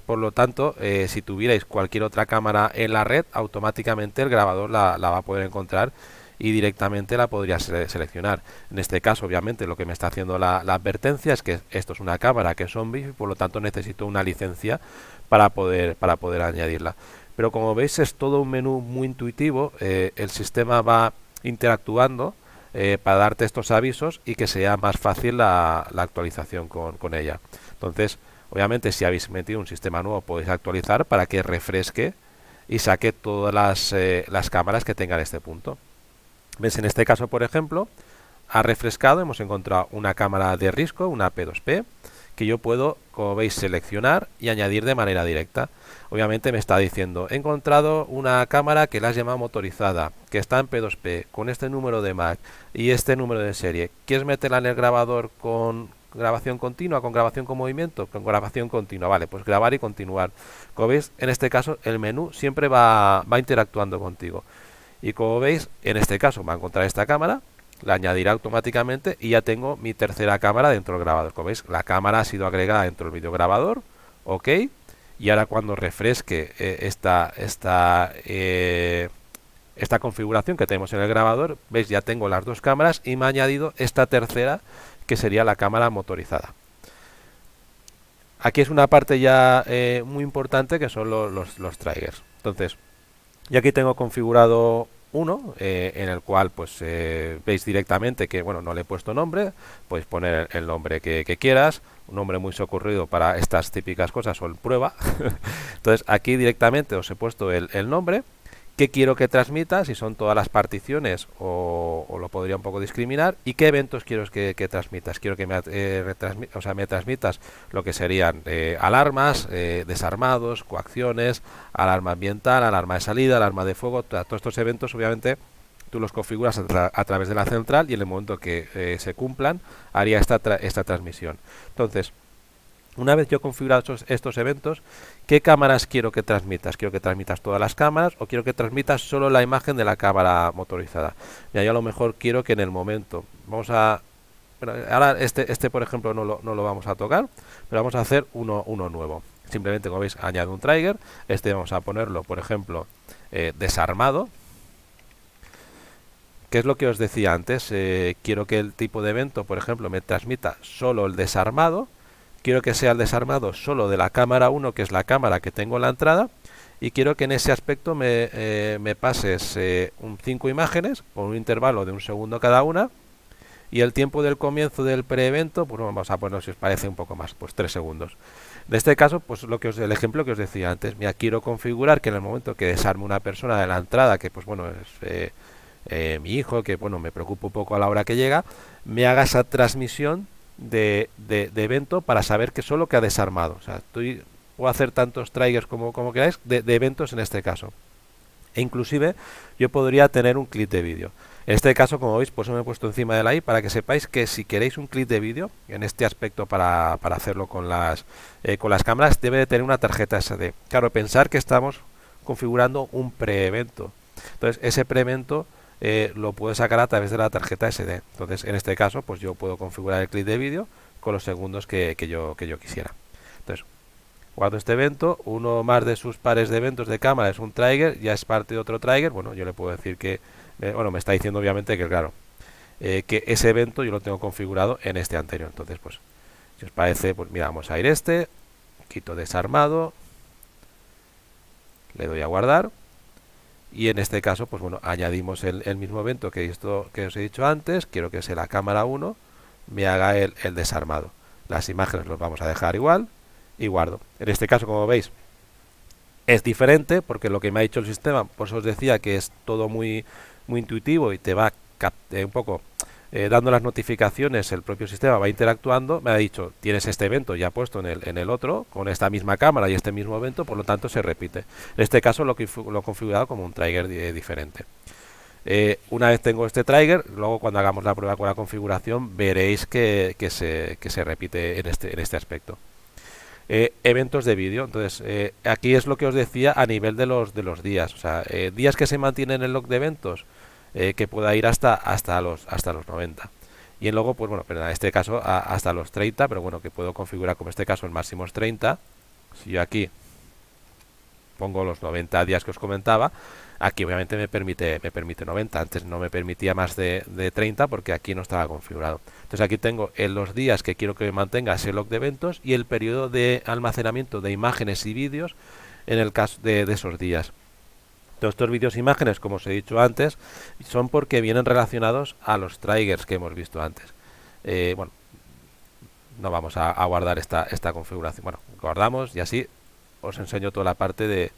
por lo tanto, eh, si tuvierais cualquier otra cámara en la red, automáticamente el grabador la, la va a poder encontrar y directamente la podría seleccionar. En este caso, obviamente, lo que me está haciendo la, advertencia es que esto es una cámara que es zombie y por lo tanto necesito una licencia para poder, para poder añadirla. Pero como veis es todo un menú muy intuitivo, eh, el sistema va interactuando eh, para darte estos avisos y que sea más fácil la, actualización con, con ella. Entonces, obviamente si habéis metido un sistema nuevo podéis actualizar para que refresque y saque todas las, eh, las cámaras que tengan este punto. En este caso, por ejemplo, ha refrescado, hemos encontrado una cámara de risco, una P2P, que yo puedo, como veis, seleccionar y añadir de manera directa. Obviamente me está diciendo, he encontrado una cámara que la has llamado motorizada, que está en P2P, con este número de Mac y este número de serie. ¿Quieres meterla en el grabador con, grabación continua, con grabación con movimiento, con grabación continua, vale, pues grabar y continuar. Como veis, en este caso el menú siempre va, va interactuando contigo y como veis en este caso va a encontrar esta cámara la añadirá automáticamente y ya tengo mi tercera cámara dentro del grabador como veis la cámara ha sido agregada dentro del grabador ok y ahora cuando refresque eh, esta, esta, eh, esta configuración que tenemos en el grabador veis ya tengo las dos cámaras y me ha añadido esta tercera que sería la cámara motorizada aquí es una parte ya eh, muy importante que son los, los, los triggers entonces y aquí tengo configurado uno eh, en el cual pues eh, veis directamente que bueno no le he puesto nombre podéis poner el nombre que, quieras un nombre muy socorrido para estas típicas cosas o en prueba entonces aquí directamente os he puesto el nombre qué quiero que transmitas si son todas las particiones o, lo podría un poco discriminar, y qué eventos quiero que, transmitas. Quiero que me, eh, o sea, me transmitas lo que serían eh, alarmas, eh, desarmados, coacciones, alarma ambiental, alarma de salida, alarma de fuego, todos estos eventos obviamente tú los configuras a, través de la central y en el momento que se cumplan haría esta, esta transmisión. Entonces, una vez yo configurado estos, eventos, ¿qué cámaras quiero que transmitas? ¿Quiero que transmitas todas las cámaras o quiero que transmitas solo la imagen de la cámara motorizada? Ya yo a lo mejor quiero que en el momento, vamos a ahora este, este por ejemplo no lo, vamos a tocar, pero vamos a hacer uno, nuevo. Simplemente, como veis, añado un trigger. Este vamos a ponerlo, por ejemplo, eh, desarmado. qué es lo que os decía antes. Eh, quiero que el tipo de evento, por ejemplo, me transmita solo el desarmado quiero que sea el desarmado solo de la cámara 1, que es la cámara que tengo en la entrada, y quiero que en ese aspecto me, eh, pases 5 eh, imágenes con un intervalo de un segundo cada una, y el tiempo del comienzo del preevento, pues vamos a poner si os parece un poco más, pues 3 segundos. de este caso, pues lo que os, el ejemplo que os decía antes, quiero configurar que en el momento que desarme una persona de la entrada, que pues bueno, es... Eh, mi hijo, que bueno, me preocupo un poco a la hora que llega, me haga esa transmisión de, evento para saber que solo que ha desarmado. O sea, puedo hacer tantos triggers como, como queráis de, eventos en este caso. E inclusive yo podría tener un clip de vídeo. En este caso, como veis, pues me he puesto encima de la i para que sepáis que si queréis un clip de vídeo, en este aspecto para, para hacerlo con las, eh, con las cámaras, debe de tener una tarjeta SD. Claro, pensar que estamos configurando un pre-evento. Entonces, ese pre-evento eh, lo puedo sacar a través de la tarjeta SD. Entonces, en este caso, pues yo puedo configurar el clip de vídeo con los segundos que, yo, que yo quisiera. Entonces, guardo este evento, uno más de sus pares de eventos de cámara es un trigger, ya es parte de otro trigger, bueno, yo le puedo decir que, eh, bueno, me está diciendo obviamente que, claro, eh, que ese evento yo lo tengo configurado en este anterior, entonces, pues, si os parece, pues mira, vamos a ir este, quito desarmado, le doy a guardar, y en este caso pues bueno añadimos el, mismo evento que esto que os he dicho antes quiero que sea la cámara 1 me haga el, desarmado las imágenes los vamos a dejar igual y guardo en este caso como veis es diferente porque lo que me ha dicho el sistema pues os decía que es todo muy muy intuitivo y te va eh, un poco eh, dando las notificaciones, el propio sistema va interactuando, me ha dicho, tienes este evento ya puesto en el, en el otro, con esta misma cámara y este mismo evento, por lo tanto se repite. En este caso lo, he configurado como un trigger eh, diferente. Eh, una vez tengo este trigger, luego cuando hagamos la prueba con la configuración veréis que, que, se, que se, repite en este, en este aspecto. eventos de vídeo. Entonces, aquí es lo que os decía a nivel de los, de los días. O sea, días que se mantienen en el log de eventos. Eh, que pueda ir hasta, hasta, los, hasta los 90. Y en pues bueno, pero en este caso hasta los 30, pero bueno, que puedo configurar como este caso el máximo es 30. Si yo aquí pongo los 90 días que os comentaba, aquí obviamente me permite, me permite 90, antes no me permitía más de, 30 porque aquí no estaba configurado. Entonces aquí tengo en los días que quiero que mantenga ese log de eventos y el periodo de almacenamiento de imágenes y vídeos en el caso de esos días. Todos estos vídeos e imágenes, como os he dicho antes, son porque vienen relacionados a los triggers que hemos visto antes. Eh, bueno, no vamos a, guardar esta, esta configuración. Bueno, guardamos y así os enseño toda la parte de,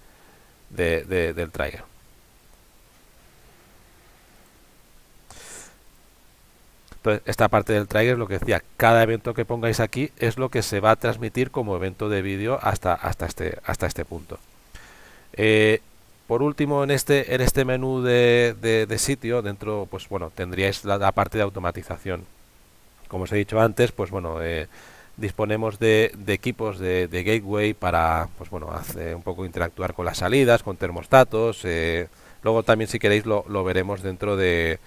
del trigger. Entonces, esta parte del trigger es lo que decía, cada evento que pongáis aquí es lo que se va a transmitir como evento de vídeo hasta, hasta, este, hasta este punto. Eh, por último, en este, en este menú de, sitio, dentro, pues bueno, tendríais la, parte de automatización. Como os he dicho antes, pues bueno, eh, disponemos de, equipos de, gateway para, pues bueno, hace un poco interactuar con las salidas, con termostatos. Eh, luego también, si queréis, lo, veremos dentro de,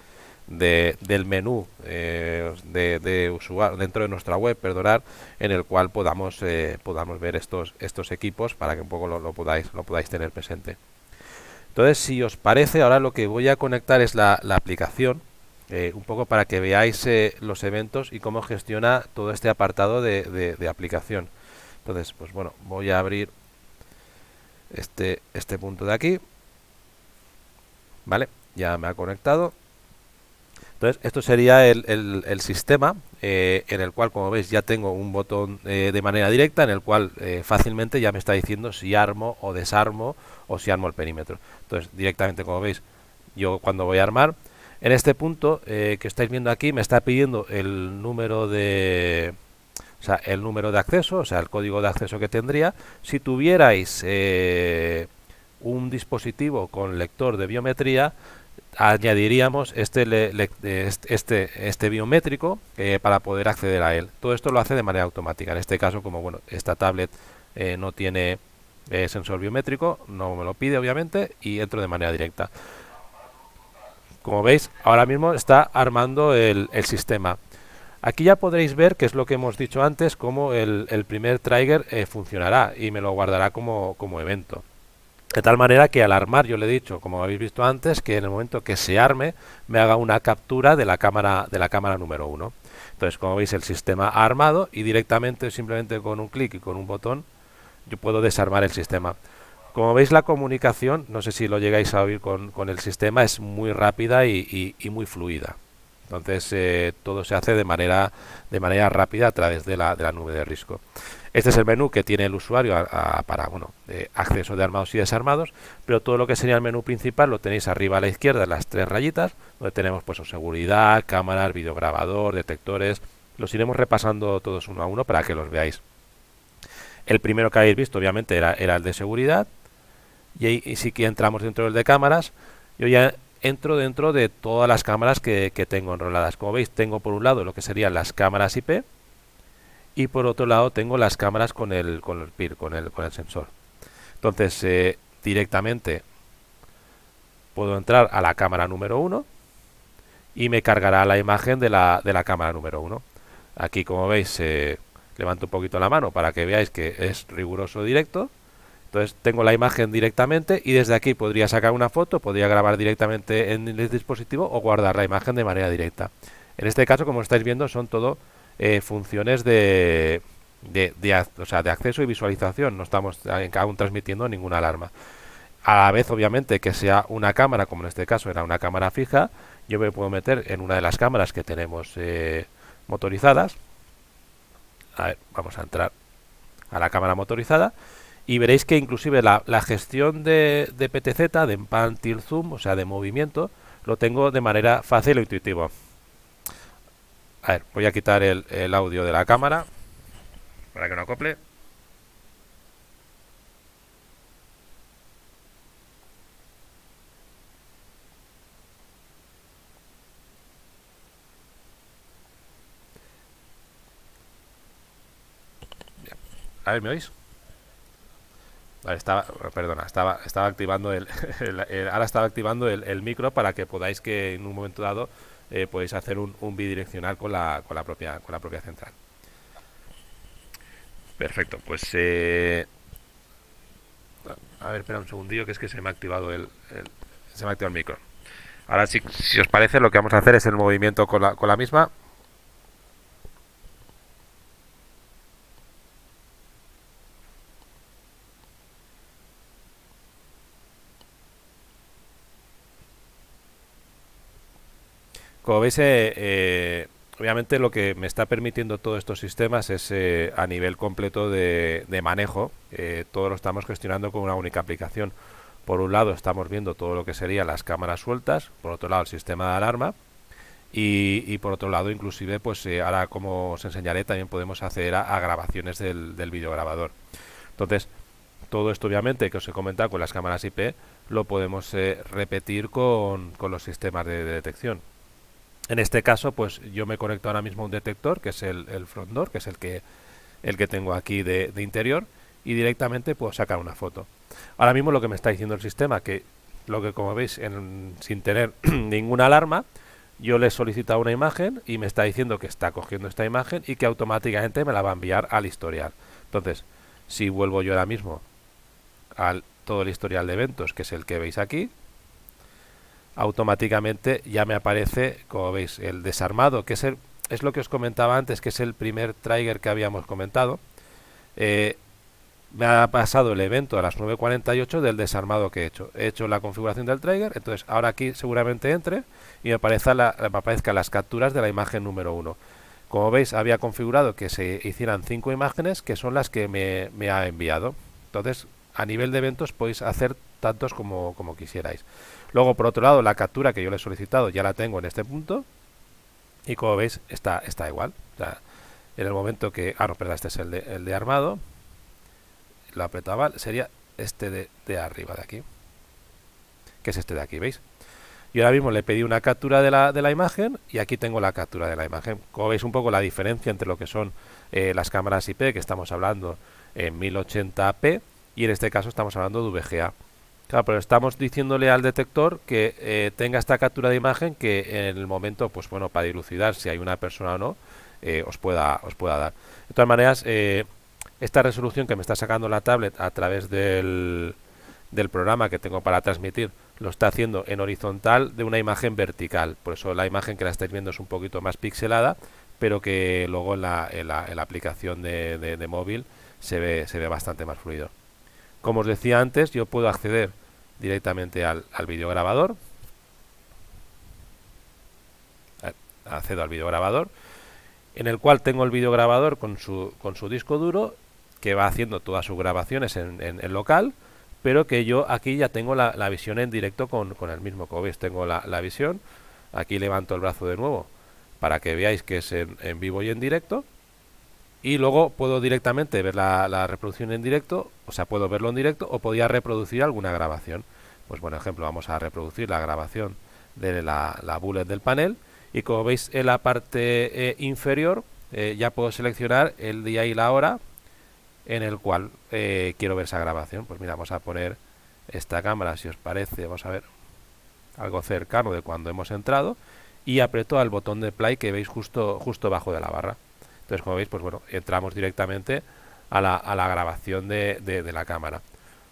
de, del menú eh, de, usuario, dentro de nuestra web, perdonar, en el cual podamos, podamos ver estos, estos equipos para que un poco lo, podáis, lo podáis tener presente. Entonces, si os parece, ahora lo que voy a conectar es la, aplicación, eh, un poco para que veáis eh, los eventos y cómo gestiona todo este apartado de, aplicación. Entonces, pues bueno, voy a abrir este, este, punto de aquí. Vale, ya me ha conectado. Entonces, esto sería el, sistema eh, en el cual, como veis, ya tengo un botón de manera directa, en el cual fácilmente ya me está diciendo si armo o desarmo o si armo el perímetro. Entonces, directamente, como veis, yo cuando voy a armar, en este punto eh, que estáis viendo aquí, me está pidiendo el número de... el número de acceso, o sea, el código de acceso que tendría. Si tuvierais eh, un dispositivo con lector de biometría, añadiríamos este, este, este, este biométrico eh, para poder acceder a él. Todo esto lo hace de manera automática. En este caso, como bueno, esta tablet no tiene eh, sensor biométrico, no me lo pide obviamente, y entro de manera directa. Como veis, ahora mismo está armando el, sistema. Aquí ya podréis ver, que es lo que hemos dicho antes, cómo el, primer trigger eh, funcionará y me lo guardará como, como evento. De tal manera que al armar, yo le he dicho, como habéis visto antes, que en el momento que se arme me haga una captura de la cámara, de la cámara número uno Entonces, como veis, el sistema ha armado y directamente, simplemente con un clic y con un botón, yo puedo desarmar el sistema. Como veis la comunicación, no sé si lo llegáis a oír con, con el sistema, es muy rápida y, y, muy fluida. Entonces eh, todo se hace de manera, de manera rápida a través de la, de la, nube de riesgo Este es el menú que tiene el usuario para bueno, de eh, acceso de armados y desarmados, pero todo lo que sería el menú principal lo tenéis arriba a la izquierda, en las tres rayitas, donde tenemos pues seguridad, cámaras, videograbador, detectores. Los iremos repasando todos uno a uno para que los veáis. El primero que habéis visto, obviamente, era, el de seguridad. Y, si que entramos dentro del de cámaras. Yo ya entro dentro de todas las cámaras que, tengo enroladas. Como veis, tengo por un lado lo que serían las cámaras IP y por otro lado tengo las cámaras con el, con el PIR, con el, con el sensor. Entonces, eh, directamente puedo entrar a la cámara número 1 y me cargará la imagen de la, de la cámara número 1. Aquí, como veis, eh, levanto un poquito la mano para que veáis que es riguroso directo. Entonces tengo la imagen directamente y desde aquí podría sacar una foto, podría grabar directamente en el dispositivo o guardar la imagen de manera directa. En este caso, como estáis viendo, son todo eh, funciones de, de, acceso y visualización. No estamos eh, aún transmitiendo ninguna alarma. A la vez, obviamente, que sea una cámara, como en este caso era una cámara fija, yo me puedo meter en una de las cámaras que tenemos eh, motorizadas vamos a entrar a la cámara motorizada y veréis que inclusive la, gestión de, PTZ, de pan Tilt Zoom, o sea, de movimiento, lo tengo de manera fácil e intuitiva. A ver, voy a quitar el, el audio de la cámara para que no acople. A ver, ¿me oís? estaba, perdona, estaba, estaba activando el, ahora estaba activando el, micro para que podáis que en un momento dado eh, podéis hacer un, bidireccional con la, con la propia con la propia central. Perfecto, pues eh, a ver, espera un segundillo que es que se me ha activado el, se me ha activado el micro. Ahora si, si os parece lo que vamos a hacer es el movimiento con la, con la misma. Como veis, eh, eh, obviamente lo que me está permitiendo todos estos sistemas es eh, a nivel completo de, manejo, todo lo estamos gestionando con una única aplicación. Por un lado estamos viendo todo lo que serían las cámaras sueltas, por otro lado el sistema de alarma y, por otro lado inclusive pues ahora como os enseñaré también podemos acceder a, grabaciones del, del videograbador. Entonces todo esto obviamente que os he comentado con las cámaras IP lo podemos repetir con, los sistemas de detección. En este caso, pues yo me conecto ahora mismo a un detector, que es el, front door, que es el que, el que tengo aquí de, interior, y directamente puedo sacar una foto. Ahora mismo lo que me está diciendo el sistema, que lo que como veis, sin tener ninguna alarma, yo le he solicitado una imagen y me está diciendo que está cogiendo esta imagen y que automáticamente me la va a enviar al historial. Entonces, si vuelvo yo ahora mismo al todo el historial de eventos, que es el que veis aquí, automáticamente ya me aparece, como veis, el desarmado, que es, el, es lo que os comentaba antes, que es el primer trigger que habíamos comentado. Eh, me ha pasado el evento a las 9.48 del desarmado que he hecho. He hecho la configuración del trigger, entonces ahora aquí seguramente entre y me, aparezcan la, aparezca las capturas de la imagen número 1. Como veis, había configurado que se hicieran 5 imágenes, que son las que me, me, ha enviado. Entonces, a nivel de eventos podéis hacer tantos como, como quisierais. Luego, por otro lado, la captura que yo le he solicitado ya la tengo en este punto. Y como veis, está, está igual. en el momento que... Ah, no, perdón, este es el de, el de armado. Lo apretaba, sería este de, arriba de aquí. Que es este de aquí, ¿veis? Y ahora mismo le pedí una captura de la, imagen y aquí tengo la captura de la imagen. Como veis un poco la diferencia entre lo que son eh, las cámaras IP, que estamos hablando en 1080p, y en este caso estamos hablando de VGA. Claro, pero estamos diciéndole al detector que eh, tenga esta captura de imagen que en el momento, pues bueno, para dilucidar si hay una persona o no, eh, os, pueda, os pueda dar. De todas maneras, eh, esta resolución que me está sacando la tablet a través del, del programa que tengo para transmitir, lo está haciendo en horizontal de una imagen vertical. Por eso la imagen que la estáis viendo es un poquito más pixelada, pero que luego en la, la, aplicación de, de, móvil se ve, se ve bastante más fluido. Como os decía antes, yo puedo acceder directamente al, al grabador Accedo al grabador en el cual tengo el videograbador con su, con su disco duro, que va haciendo todas sus grabaciones en, local, pero que yo aquí ya tengo la, visión en directo con, el mismo. Como veis, tengo la, visión. Aquí levanto el brazo de nuevo para que veáis que es en vivo y en directo y luego puedo directamente ver la, reproducción en directo, o sea, puedo verlo en directo o podía reproducir alguna grabación. Pues por ejemplo, vamos a reproducir la grabación de la, la bullet del panel y como veis en la parte eh, inferior eh, ya puedo seleccionar el día y la hora en el cual eh, quiero ver esa grabación. Pues mira, vamos a poner esta cámara, si os parece, vamos a ver algo cercano de cuando hemos entrado y aprieto al botón de play que veis justo, justo bajo de la barra. Entonces, como veis, pues bueno, entramos directamente a la, a la grabación de, la cámara.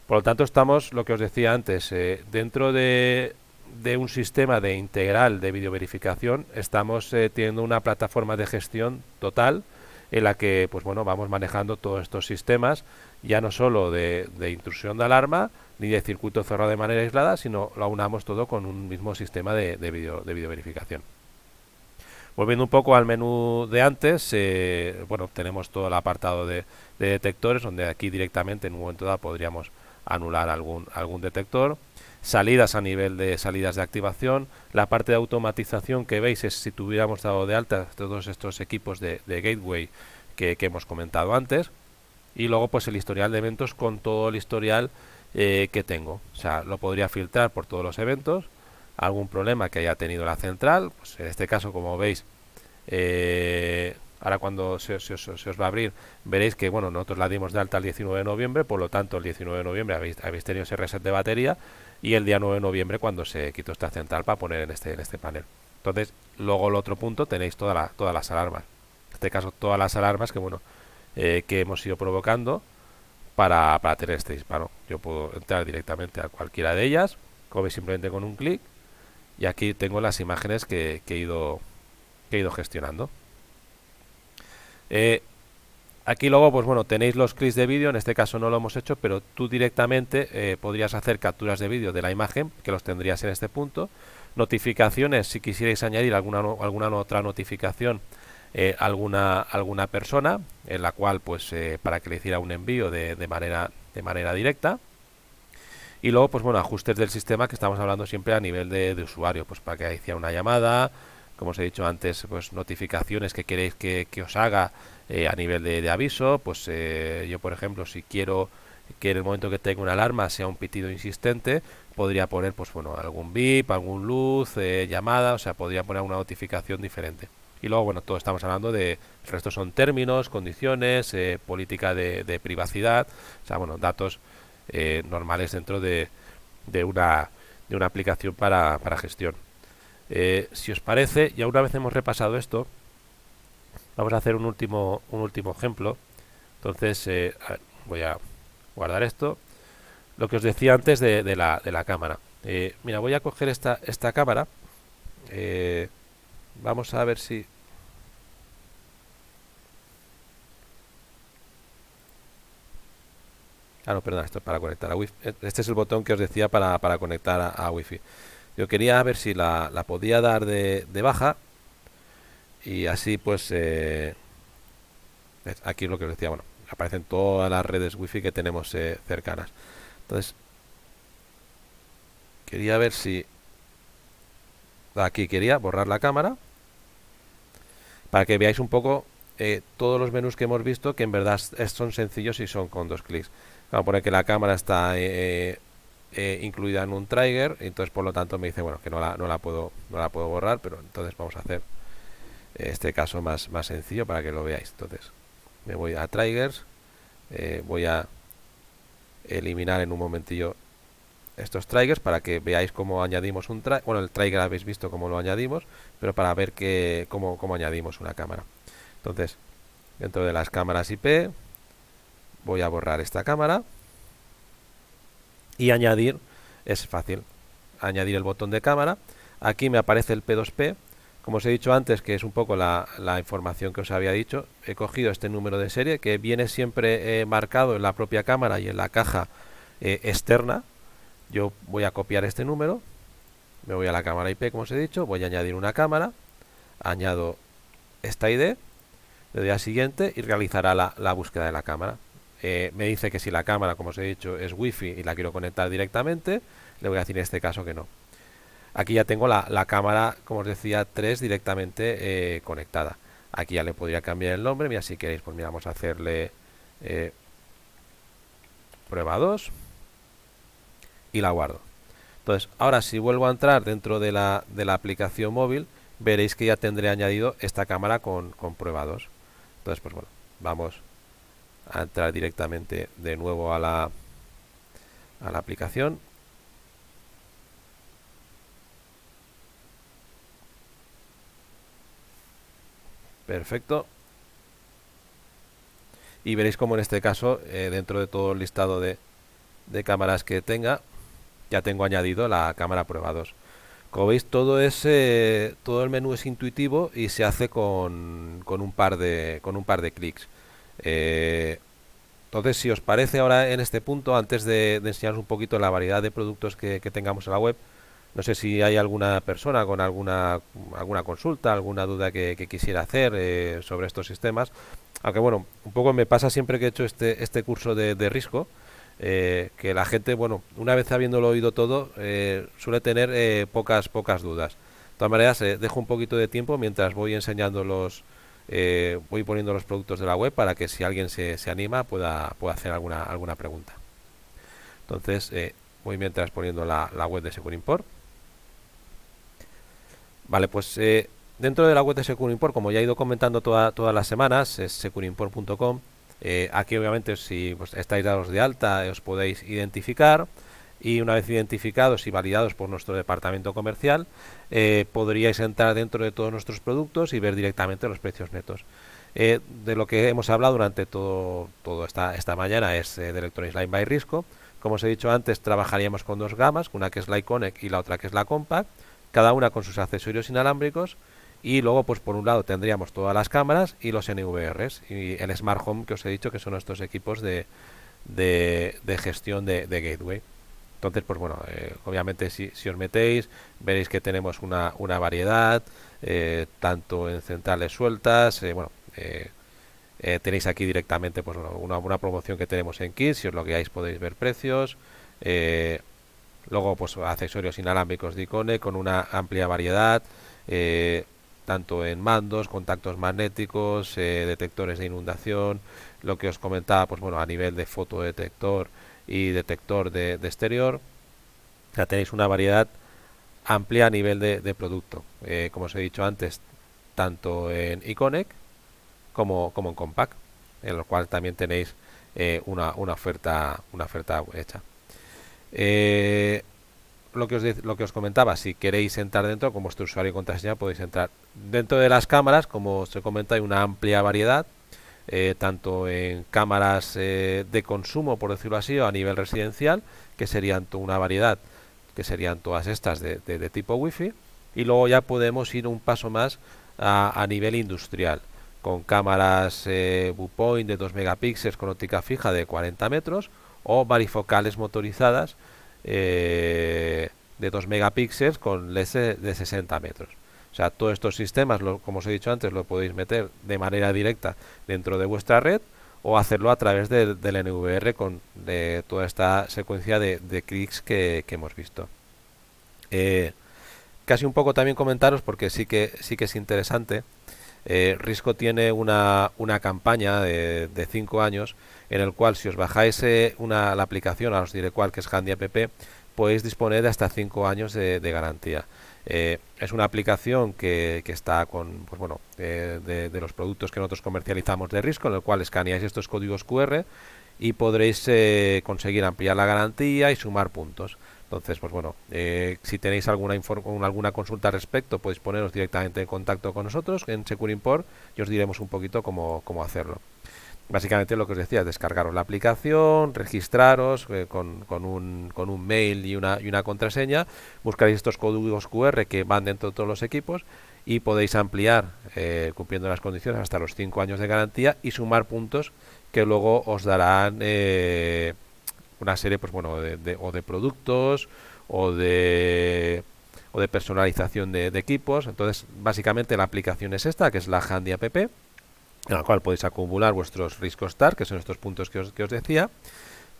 Por lo tanto, estamos, lo que os decía antes, eh, dentro de, un sistema de integral de videoverificación, estamos eh, teniendo una plataforma de gestión total en la que pues bueno, vamos manejando todos estos sistemas, ya no solo de, intrusión de alarma, ni de circuito cerrado de manera aislada, sino lo aunamos todo con un mismo sistema de, de, video, de videoverificación. Volviendo un poco al menú de antes, eh, bueno, tenemos todo el apartado de, detectores, donde aquí directamente en un momento dado podríamos anular algún, algún detector. Salidas a nivel de salidas de activación. La parte de automatización que veis es si tuviéramos dado de alta todos estos equipos de, gateway que, hemos comentado antes. Y luego pues el historial de eventos con todo el historial eh, que tengo. O sea, lo podría filtrar por todos los eventos algún problema que haya tenido la central. Pues en este caso, como veis, eh, ahora cuando se, os va a abrir, veréis que bueno nosotros la dimos de alta el 19 de noviembre, por lo tanto el 19 de noviembre habéis, habéis tenido ese reset de batería y el día 9 de noviembre cuando se quitó esta central para poner en este, en este panel. Entonces, luego el otro punto tenéis todas todas las alarmas. En este caso, todas las alarmas que bueno eh, que hemos ido provocando para, para tener este disparo. Yo puedo entrar directamente a cualquiera de ellas, como simplemente con un clic y aquí tengo las imágenes que, he, ido, he ido gestionando. Eh, aquí luego, pues bueno, tenéis los clips de vídeo, en este caso no lo hemos hecho, pero tú directamente eh, podrías hacer capturas de vídeo de la imagen, que los tendrías en este punto. Notificaciones, si quisierais añadir alguna, alguna otra notificación eh, alguna, alguna persona, en la cual, pues, para que le hiciera un envío de manera, de manera directa. Y luego, pues bueno, ajustes del sistema que estamos hablando siempre a nivel de, usuario, pues para que hacía una llamada, como os he dicho antes, pues notificaciones que queréis que, os haga eh, a nivel de, aviso, pues eh, yo por ejemplo, si quiero que en el momento que tenga una alarma sea un pitido insistente, podría poner pues bueno, algún VIP, algún luz, eh, llamada, o sea, podría poner una notificación diferente. Y luego, bueno, todo estamos hablando de, el resto son términos, condiciones, política de, de privacidad, o sea, bueno, datos eh, normales dentro de, de, una, de una aplicación para, para gestión. Eh, si os parece, ya una vez hemos repasado esto, vamos a hacer un último, un último ejemplo. Entonces, eh, voy a guardar esto. Lo que os decía antes de, la, de la, cámara. mira, voy a coger esta, esta cámara. vamos a ver si Ah, no, perdón, esto es para conectar a Wi-Fi. Eh, este es el botón que os decía para, conectar a, Wi-Fi. Yo quería ver si la, podía dar de, baja. Y así, pues... Eh, aquí es lo que os decía, bueno, aparecen todas las redes Wi-Fi que tenemos eh, cercanas. Entonces, quería ver si... Aquí quería borrar la cámara. Para que veáis un poco todos los menús que hemos visto que en verdad son sencillos y son con dos clics. Vamos a poner que la cámara está eh, eh, eh, incluida en un trigger, entonces por lo tanto me dice, bueno, que no la, no la, puedo, no la puedo borrar, pero entonces vamos a hacer este caso más, más sencillo para que lo veáis. Entonces me voy a triggers, voy a eliminar en un momentillo estos triggers para que veáis cómo añadimos un trigger, bueno el trigger habéis visto cómo lo añadimos, pero para ver que, cómo añadimos una cámara. Entonces, dentro de las cámaras IP, Voy a borrar esta cámara y añadir, es fácil, añadir el botón de cámara. Aquí me aparece el P2P. Como os he dicho antes, que es un poco la, información que os había dicho, he cogido este número de serie que viene siempre eh, marcado en la propia cámara y en la caja eh, externa. Yo voy a copiar este número, me voy a la cámara IP, como os he dicho, voy a añadir una cámara, añado esta ID, le doy a siguiente y realizará la búsqueda de la cámara. Eh, me dice que si la cámara, como os he dicho, es wifi y la quiero conectar directamente, le voy a decir en este caso que no. Aquí ya tengo la, cámara, como os decía, 3 directamente eh, conectada. Aquí ya le podría cambiar el nombre, mira si queréis, pues mira, vamos a hacerle eh, prueba 2 y la guardo. Entonces, ahora si vuelvo a entrar dentro de la, de la aplicación móvil, veréis que ya tendré añadido esta cámara con, con prueba 2. Entonces, pues bueno, vamos a entrar directamente de nuevo a la, a la aplicación perfecto y veréis como en este caso eh, dentro de todo el listado de, de, cámaras que tenga ya tengo añadido la cámara prueba 2 como veis todo ese todo el menú es intuitivo y se hace con, con un par de con un par de clics eh, entonces, si os parece ahora en este punto, antes de, enseñaros un poquito la variedad de productos que, tengamos en la web, no sé si hay alguna persona con alguna, alguna consulta, alguna duda que, quisiera hacer eh, sobre estos sistemas. Aunque bueno, un poco me pasa siempre que he hecho este, este curso de, risco, eh, que la gente, bueno, una vez habiéndolo oído todo, eh, suele tener pocas, pocas dudas. De todas maneras, dejo un poquito de tiempo mientras voy enseñando los, eh, voy poniendo los productos de la web para que si alguien se, anima pueda, pueda hacer alguna, alguna pregunta. Entonces eh, voy mientras poniendo la, web de Securimport. Vale, pues eh, dentro de la web de Securimport, como ya he ido comentando toda, todas las semanas, es securimport.com. aquí obviamente si pues, estáis dados de alta os podéis identificar y una vez identificados y validados por nuestro departamento comercial, eh, podríais entrar dentro de todos nuestros productos y ver directamente los precios netos. Eh, de lo que hemos hablado durante todo, esta, mañana es eh, de Electronics Line by Risco. Como os he dicho antes, trabajaríamos con dos gamas, una que es la Iconic y la otra que es la Compact, cada una con sus accesorios inalámbricos y luego pues por un lado tendríamos todas las cámaras y los NVRs y el Smart Home que os he dicho que son estos equipos de, gestión de gateway. Entonces, pues bueno, eh, obviamente si, os metéis, veréis que tenemos una, variedad, eh, tanto en centrales sueltas, eh, bueno, tenéis aquí directamente pues, una, promoción que tenemos en kit, si os lo queáis podéis ver precios, luego pues accesorios inalámbricos de Icone con una amplia variedad, tanto en mandos, contactos magnéticos, detectores de inundación, lo que os comentaba, pues bueno, a nivel de fotodetector, y detector de, exterior. Ya tenéis una variedad amplia a nivel de, producto. Eh, como os he dicho antes, tanto en Iconic como, como en Compact, en lo cual también tenéis eh, una, una, oferta, una oferta hecha. Eh, lo, que os lo que os comentaba, si queréis entrar dentro con vuestro usuario y contraseña, podéis entrar dentro de las cámaras. Como os he comentado, hay una amplia variedad eh, tanto en cámaras eh, de consumo, por decirlo así, o a nivel residencial, que serían una variedad, que serían todas estas de, tipo wi tipo wifi, y luego ya podemos ir un paso más a, nivel industrial, con cámaras eh, de 2 megapíxeles con óptica fija de 40 metros, o varifocales motorizadas eh, de 2 megapíxeles con LED de 60 metros. O sea, todos estos sistemas, como os he dicho antes, lo podéis meter de manera directa dentro de vuestra red o hacerlo a través del NVR con toda esta secuencia de, clics que, hemos visto. Eh, casi un poco también comentaros, porque sí que, sí que es interesante, eh, Risco tiene una, campaña de 5 años en el cual si os bajáis eh, una, la aplicación, a os diré cuál, que es Handy App, podéis disponer de hasta 5 años de, de garantía. Eh, es una aplicación que, está con, pues bueno, eh, de, los productos que nosotros comercializamos de riesgo, en el cual escaneáis estos códigos QR y podréis eh, conseguir ampliar la garantía y sumar puntos. Entonces, pues bueno, si tenéis alguna, alguna consulta al respecto, podéis poneros directamente en contacto con nosotros en import y os diremos un poquito cómo hacerlo básicamente lo que os decía, descargaros la aplicación, registraros eh, con, un, mail y una, y una contraseña, buscaréis estos códigos QR que van dentro de todos los equipos y podéis ampliar, eh, cumpliendo las condiciones, hasta los 5 años de garantía y sumar puntos que luego os darán eh, una serie pues bueno, de, o de productos o de o de personalización de, de equipos. Entonces, básicamente la aplicación es esta, que es la Handy App en la cual podéis acumular vuestros riscos star, que son estos puntos que os, que os decía.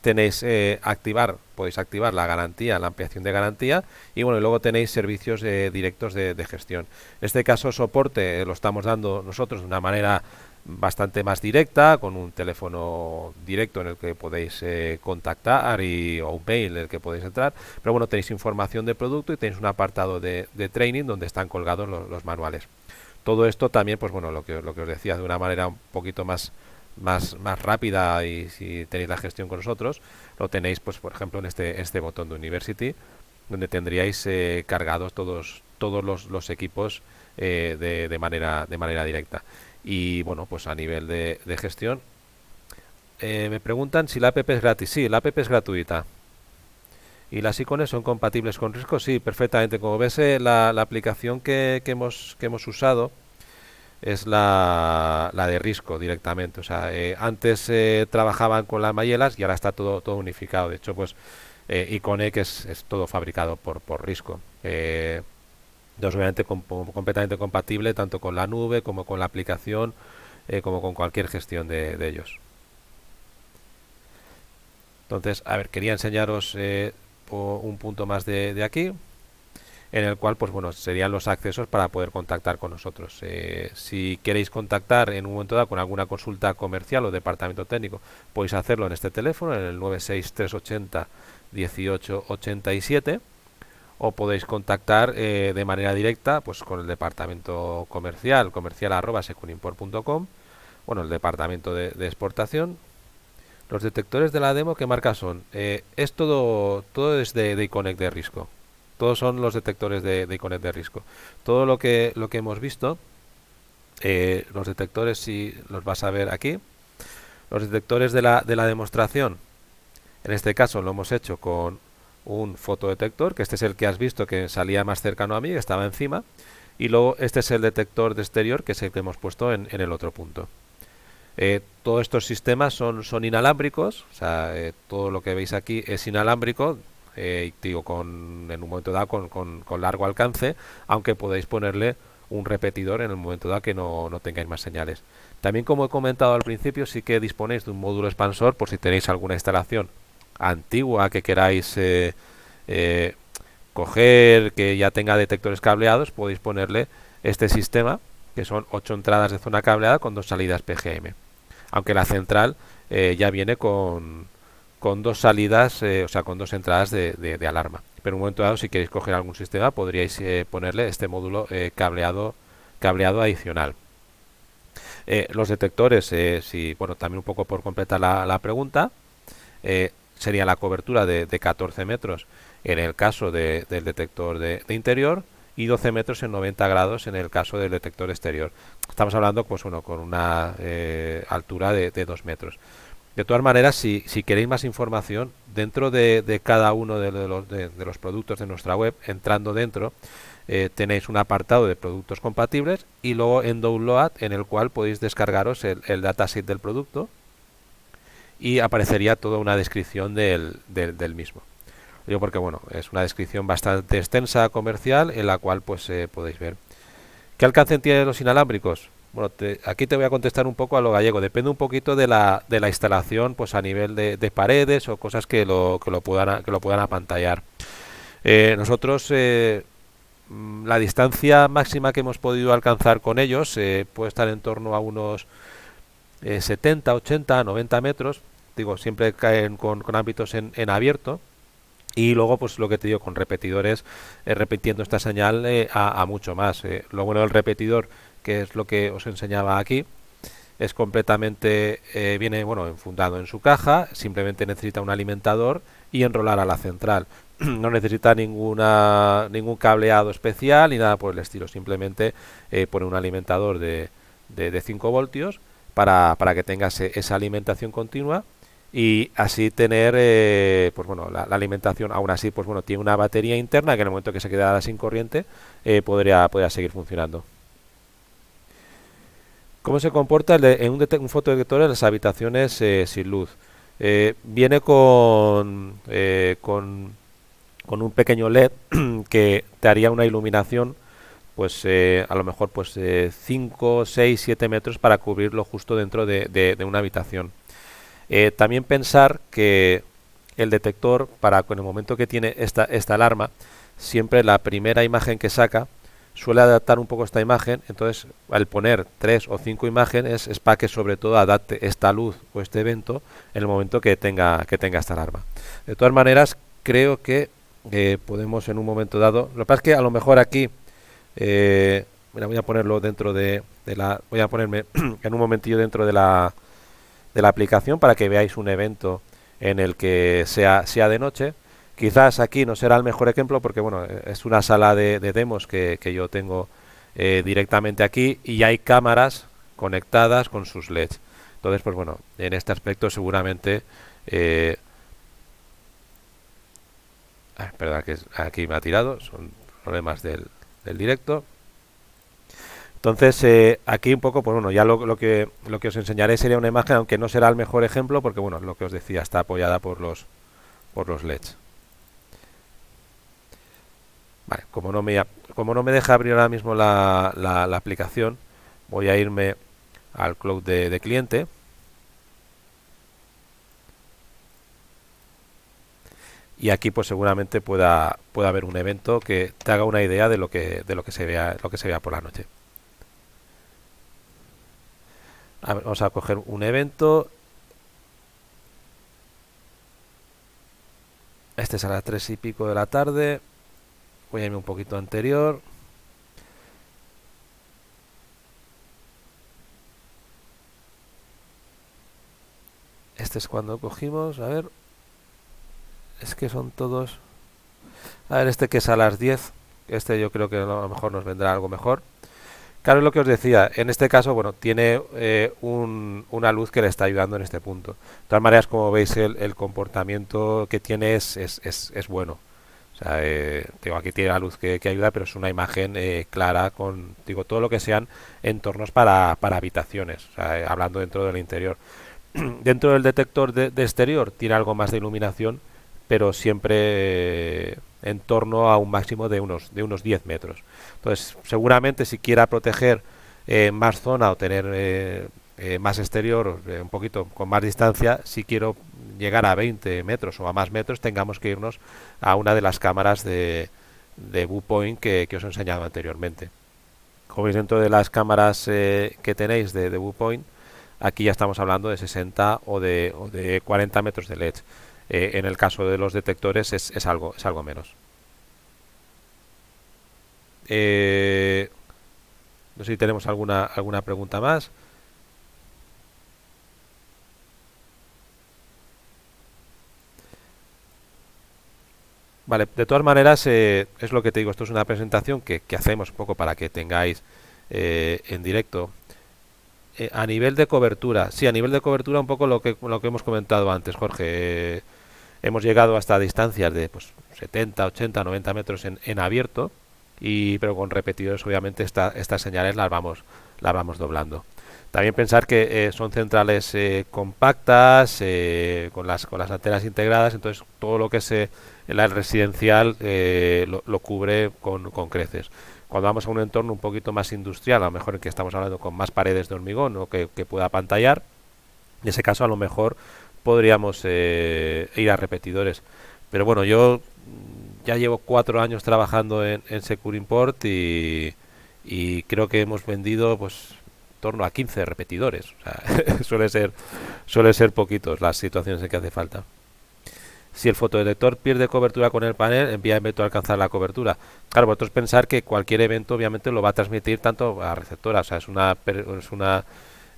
Tenéis eh, activar, podéis activar la garantía, la ampliación de garantía, y bueno, y luego tenéis servicios eh, directos de, gestión. En este caso, soporte eh, lo estamos dando nosotros de una manera bastante más directa, con un teléfono directo en el que podéis contactar y, o un mail en el que podéis entrar. Pero bueno, tenéis información de producto y tenéis un apartado de, training donde están colgados los manuales todo esto también, pues bueno, lo que, lo que os decía de una manera un poquito más, más, más rápida y si tenéis la gestión con nosotros, lo tenéis, pues por ejemplo, en este, este botón de University, donde tendríais eh, cargados todos, todos los, equipos eh, de, manera, de manera directa. Y bueno, pues a nivel de, gestión, eh, me preguntan si la app es gratis. Sí, la app es gratuita. ¿Y las icones son compatibles con Risco? Sí, perfectamente. Como ves, eh, la, aplicación que, hemos, hemos usado es la, de Risco directamente. sea, eh, antes eh, trabajaban con las Mayelas y ahora está todo, todo unificado. De hecho, pues Icone, que es, todo fabricado por, Risco. Entonces, obviamente completamente compatible tanto con la nube como con la aplicación, como con cualquier gestión de, ellos. Entonces, a ver, quería enseñaros un punto más de, aquí en el cual pues bueno serían los accesos para poder contactar con nosotros eh, si queréis contactar en un momento dado con alguna consulta comercial o departamento técnico podéis hacerlo en este teléfono en el 96380 1887 o podéis contactar eh, de manera directa pues con el departamento comercial comercial bueno el departamento de exportación los detectores de la demo, ¿qué marca son? Eh, es todo, todo es de, de de risco. Todos son los detectores de, de de risco. Todo lo que, lo que hemos visto, eh, los detectores si los vas a ver aquí. Los detectores de la, demostración, en este caso lo hemos hecho con un fotodetector, que este es el que has visto que salía más cercano a mí, que estaba encima. Y luego este es el detector de exterior, que es el que hemos puesto en el otro punto. Eh, todos estos sistemas son, inalámbricos, o sea, eh, todo lo que veis aquí es inalámbrico, eh, digo, en un momento dado con, largo alcance, aunque podéis ponerle un repetidor en el momento dado que no, tengáis más señales. También, como he comentado al principio, sí que disponéis de un módulo expansor por si tenéis alguna instalación antigua que queráis coger, que ya tenga detectores cableados, podéis ponerle este sistema, que son 8 entradas de zona cableada con dos salidas PGM aunque la central eh, ya viene con, dos salidas, eh, o sea, con dos entradas de, alarma. Pero en un momento dado, si queréis coger algún sistema, podríais eh, ponerle este módulo cableado, cableado adicional. los detectores, si, bueno, también un poco por completar la, pregunta, sería la cobertura de, de, 14 metros en el caso del detector de interior y 12 metros en 90 grados en el caso del detector exterior. Estamos hablando pues uno con una eh, altura de, 2 metros. De todas maneras, si, queréis más información, dentro de, cada uno de los, productos de nuestra web, entrando dentro, eh, tenéis un apartado de productos compatibles y luego en Download, en el cual podéis descargaros el, dataset del producto y aparecería toda una descripción del mismo porque bueno, es una descripción bastante extensa comercial en la cual pues eh, podéis ver. ¿Qué alcance tienen los inalámbricos? Bueno, aquí te voy a contestar un poco a lo gallego. Depende un poquito de la, de la instalación, pues a nivel de, paredes o cosas que lo, que lo puedan que lo puedan apantallar. Eh, nosotros eh, mm, la distancia máxima que hemos podido alcanzar con ellos puede estar en torno a unos 70, 80, 90 metros. Digo, siempre caen con, con ámbitos en abierto y luego pues lo que te digo con repetidores eh, repitiendo esta señal eh, a, mucho más eh. lo bueno del repetidor que es lo que os enseñaba aquí es completamente viene bueno enfundado en su caja simplemente necesita un alimentador y enrolar a la central no necesita ninguna ningún cableado especial ni nada por el estilo simplemente pone un alimentador de, de, 5 voltios para, para que tengas esa alimentación continua y así tener eh, pues bueno la, alimentación aún así pues bueno tiene una batería interna que en el momento que se quedara sin corriente eh, podría, seguir funcionando cómo se comporta en un, fotodetector en las habitaciones eh, sin luz viene con, con, un pequeño led que te haría una iluminación pues a lo mejor pues 5, 6, 7 metros para cubrirlo justo dentro de una habitación eh, también pensar que el detector, para con el momento que tiene esta, esta alarma, siempre la primera imagen que saca suele adaptar un poco esta imagen, entonces al poner tres o cinco imágenes es para que sobre todo adapte esta luz o este evento en el momento que tenga, que tenga esta alarma. De todas maneras, creo que eh, podemos en un momento dado, lo que pasa es que a lo mejor aquí, eh, mira, voy a ponerlo dentro de, la, voy a ponerme en un momentillo dentro de la, de la aplicación para que veáis un evento en el que sea, sea de noche. Quizás aquí no será el mejor ejemplo porque bueno, es una sala de, demos que, yo tengo eh, directamente aquí y hay cámaras conectadas con sus LEDs. Entonces, pues bueno, en este aspecto seguramente... Eh... Ah, que aquí me ha tirado, son problemas del, del directo. Entonces, eh, aquí un poco, pues bueno, ya lo, que, lo que os enseñaré sería una imagen, aunque no será el mejor ejemplo, porque bueno, lo que os decía, está apoyada por los, por los LEDs. Vale, como no me, como no me deja abrir ahora mismo la, aplicación, voy a irme al cloud de, cliente. y aquí pues seguramente pueda, pueda haber un evento que te haga una idea de lo que, de lo que se vea, lo que se vea por la noche vamos a coger un evento. Este es a las 3 y pico de la tarde. Voy a irme un poquito anterior. Este es cuando cogimos. A ver. Es que son todos. A ver, este que es a las 10. Este yo creo que a lo mejor nos vendrá algo mejor. Claro, es lo que os decía. En este caso, bueno, tiene eh, una luz que le está ayudando en este punto. De todas maneras, como veis, el, comportamiento que tiene es, bueno. O sea, eh, aquí tiene la luz que, ayuda, pero es una imagen eh, clara con, digo, todo lo que sean entornos para, habitaciones, hablando dentro del interior. dentro del detector de, exterior tiene algo más de iluminación, pero siempre en torno a un máximo de unos, de unos 10 metros. Entonces, seguramente si quiera proteger eh, más zona o tener eh, eh, más exterior, un poquito con más distancia, si quiero llegar a 20 metros o a más metros, tengamos que irnos a una de las cámaras de, de viewpoint que, os he enseñado anteriormente. Como veis dentro de las cámaras que tenéis de, de viewpoint, aquí ya estamos hablando de 60 o de, o de 40 metros de LED. Eh, en el caso de los detectores es, es algo, es algo menos. Eh, no sé si tenemos alguna, alguna pregunta más. Vale, de todas maneras, eh, es lo que te digo, esto es una presentación que, hacemos un poco para que tengáis eh, en directo. a nivel de cobertura, sí, a nivel de cobertura un poco lo que, lo que hemos comentado antes, Jorge hemos llegado hasta distancias de pues, 70, 80, 90 metros en, en abierto, y, pero con repetidores obviamente estas señales las vamos, las vamos doblando. También pensar que eh, son centrales eh, compactas, eh, con, las, con las antenas integradas, entonces todo lo que es el residencial lo, cubre con, creces. Cuando vamos a un entorno un poquito más industrial, a lo mejor en que estamos hablando con más paredes de hormigón o que, que pueda pantallar, en ese caso a lo mejor podríamos eh, ir a repetidores. Pero bueno, yo ya llevo cuatro años trabajando en, Secure Import y, creo que hemos vendido pues torno a 15 repetidores. O sea, suele ser suele ser poquitos las situaciones en que hace falta. Si el fotodetector pierde cobertura con el panel, envía evento a alcanzar la cobertura. Claro, vosotros pensar que cualquier evento obviamente lo va a transmitir tanto a receptora, o sea, es una es una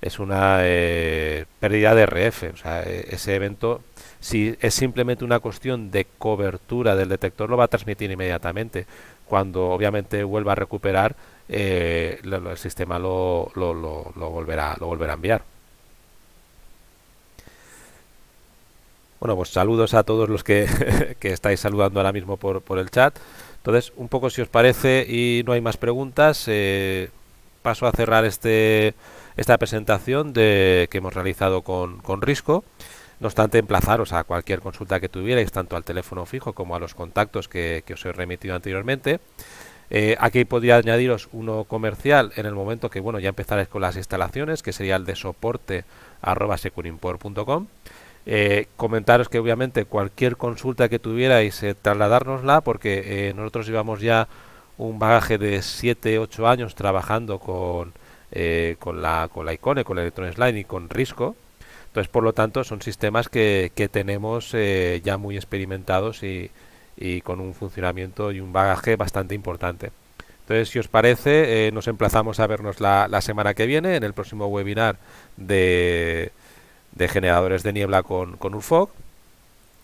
es una eh, pérdida de RF. O sea, e, ese evento, si es simplemente una cuestión de cobertura del detector, lo va a transmitir inmediatamente. Cuando obviamente vuelva a recuperar, eh, el sistema lo, volverá, lo volverá a enviar. Bueno, pues saludos a todos los que, estáis saludando ahora mismo por, el chat. Entonces, un poco si os parece y no hay más preguntas, eh, paso a cerrar este, esta presentación de, que hemos realizado con, Risco. No obstante, emplazaros a cualquier consulta que tuvierais, tanto al teléfono fijo como a los contactos que, os he remitido anteriormente. Eh, aquí podría añadiros uno comercial en el momento que bueno ya empezaréis con las instalaciones, que sería el de soporte arroba eh, comentaros que obviamente cualquier consulta que tuvierais, eh, trasladárnosla, porque nosotros llevamos ya un bagaje de 7-8 años trabajando con, eh, con, la, Icone, con el Electron Slide y con Risco. Entonces, por lo tanto, son sistemas que, tenemos eh, ya muy experimentados y, con un funcionamiento y un bagaje bastante importante. Entonces, si os parece, eh, nos emplazamos a vernos la, semana que viene en el próximo webinar de, generadores de niebla con, con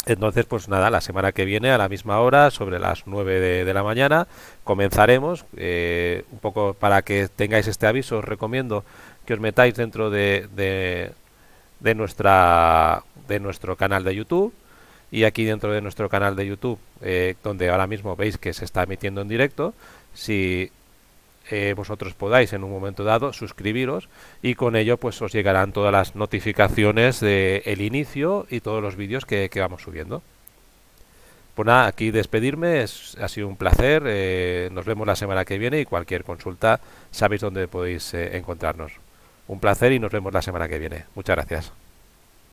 entonces, pues nada, la semana que viene a la misma hora, sobre las 9 de, la mañana, comenzaremos. Eh, un poco para que tengáis este aviso, os recomiendo que os metáis dentro de, de, nuestra, de nuestro canal de YouTube. Y aquí dentro de nuestro canal de YouTube, eh, donde ahora mismo veis que se está emitiendo en directo, si eh, vosotros podáis en un momento dado suscribiros y con ello pues os llegarán todas las notificaciones de el inicio y todos los vídeos que, que, vamos subiendo. Pues nada, aquí despedirme, es, ha sido un placer, eh, nos vemos la semana que viene y cualquier consulta sabéis dónde podéis eh, encontrarnos. Un placer y nos vemos la semana que viene. Muchas gracias.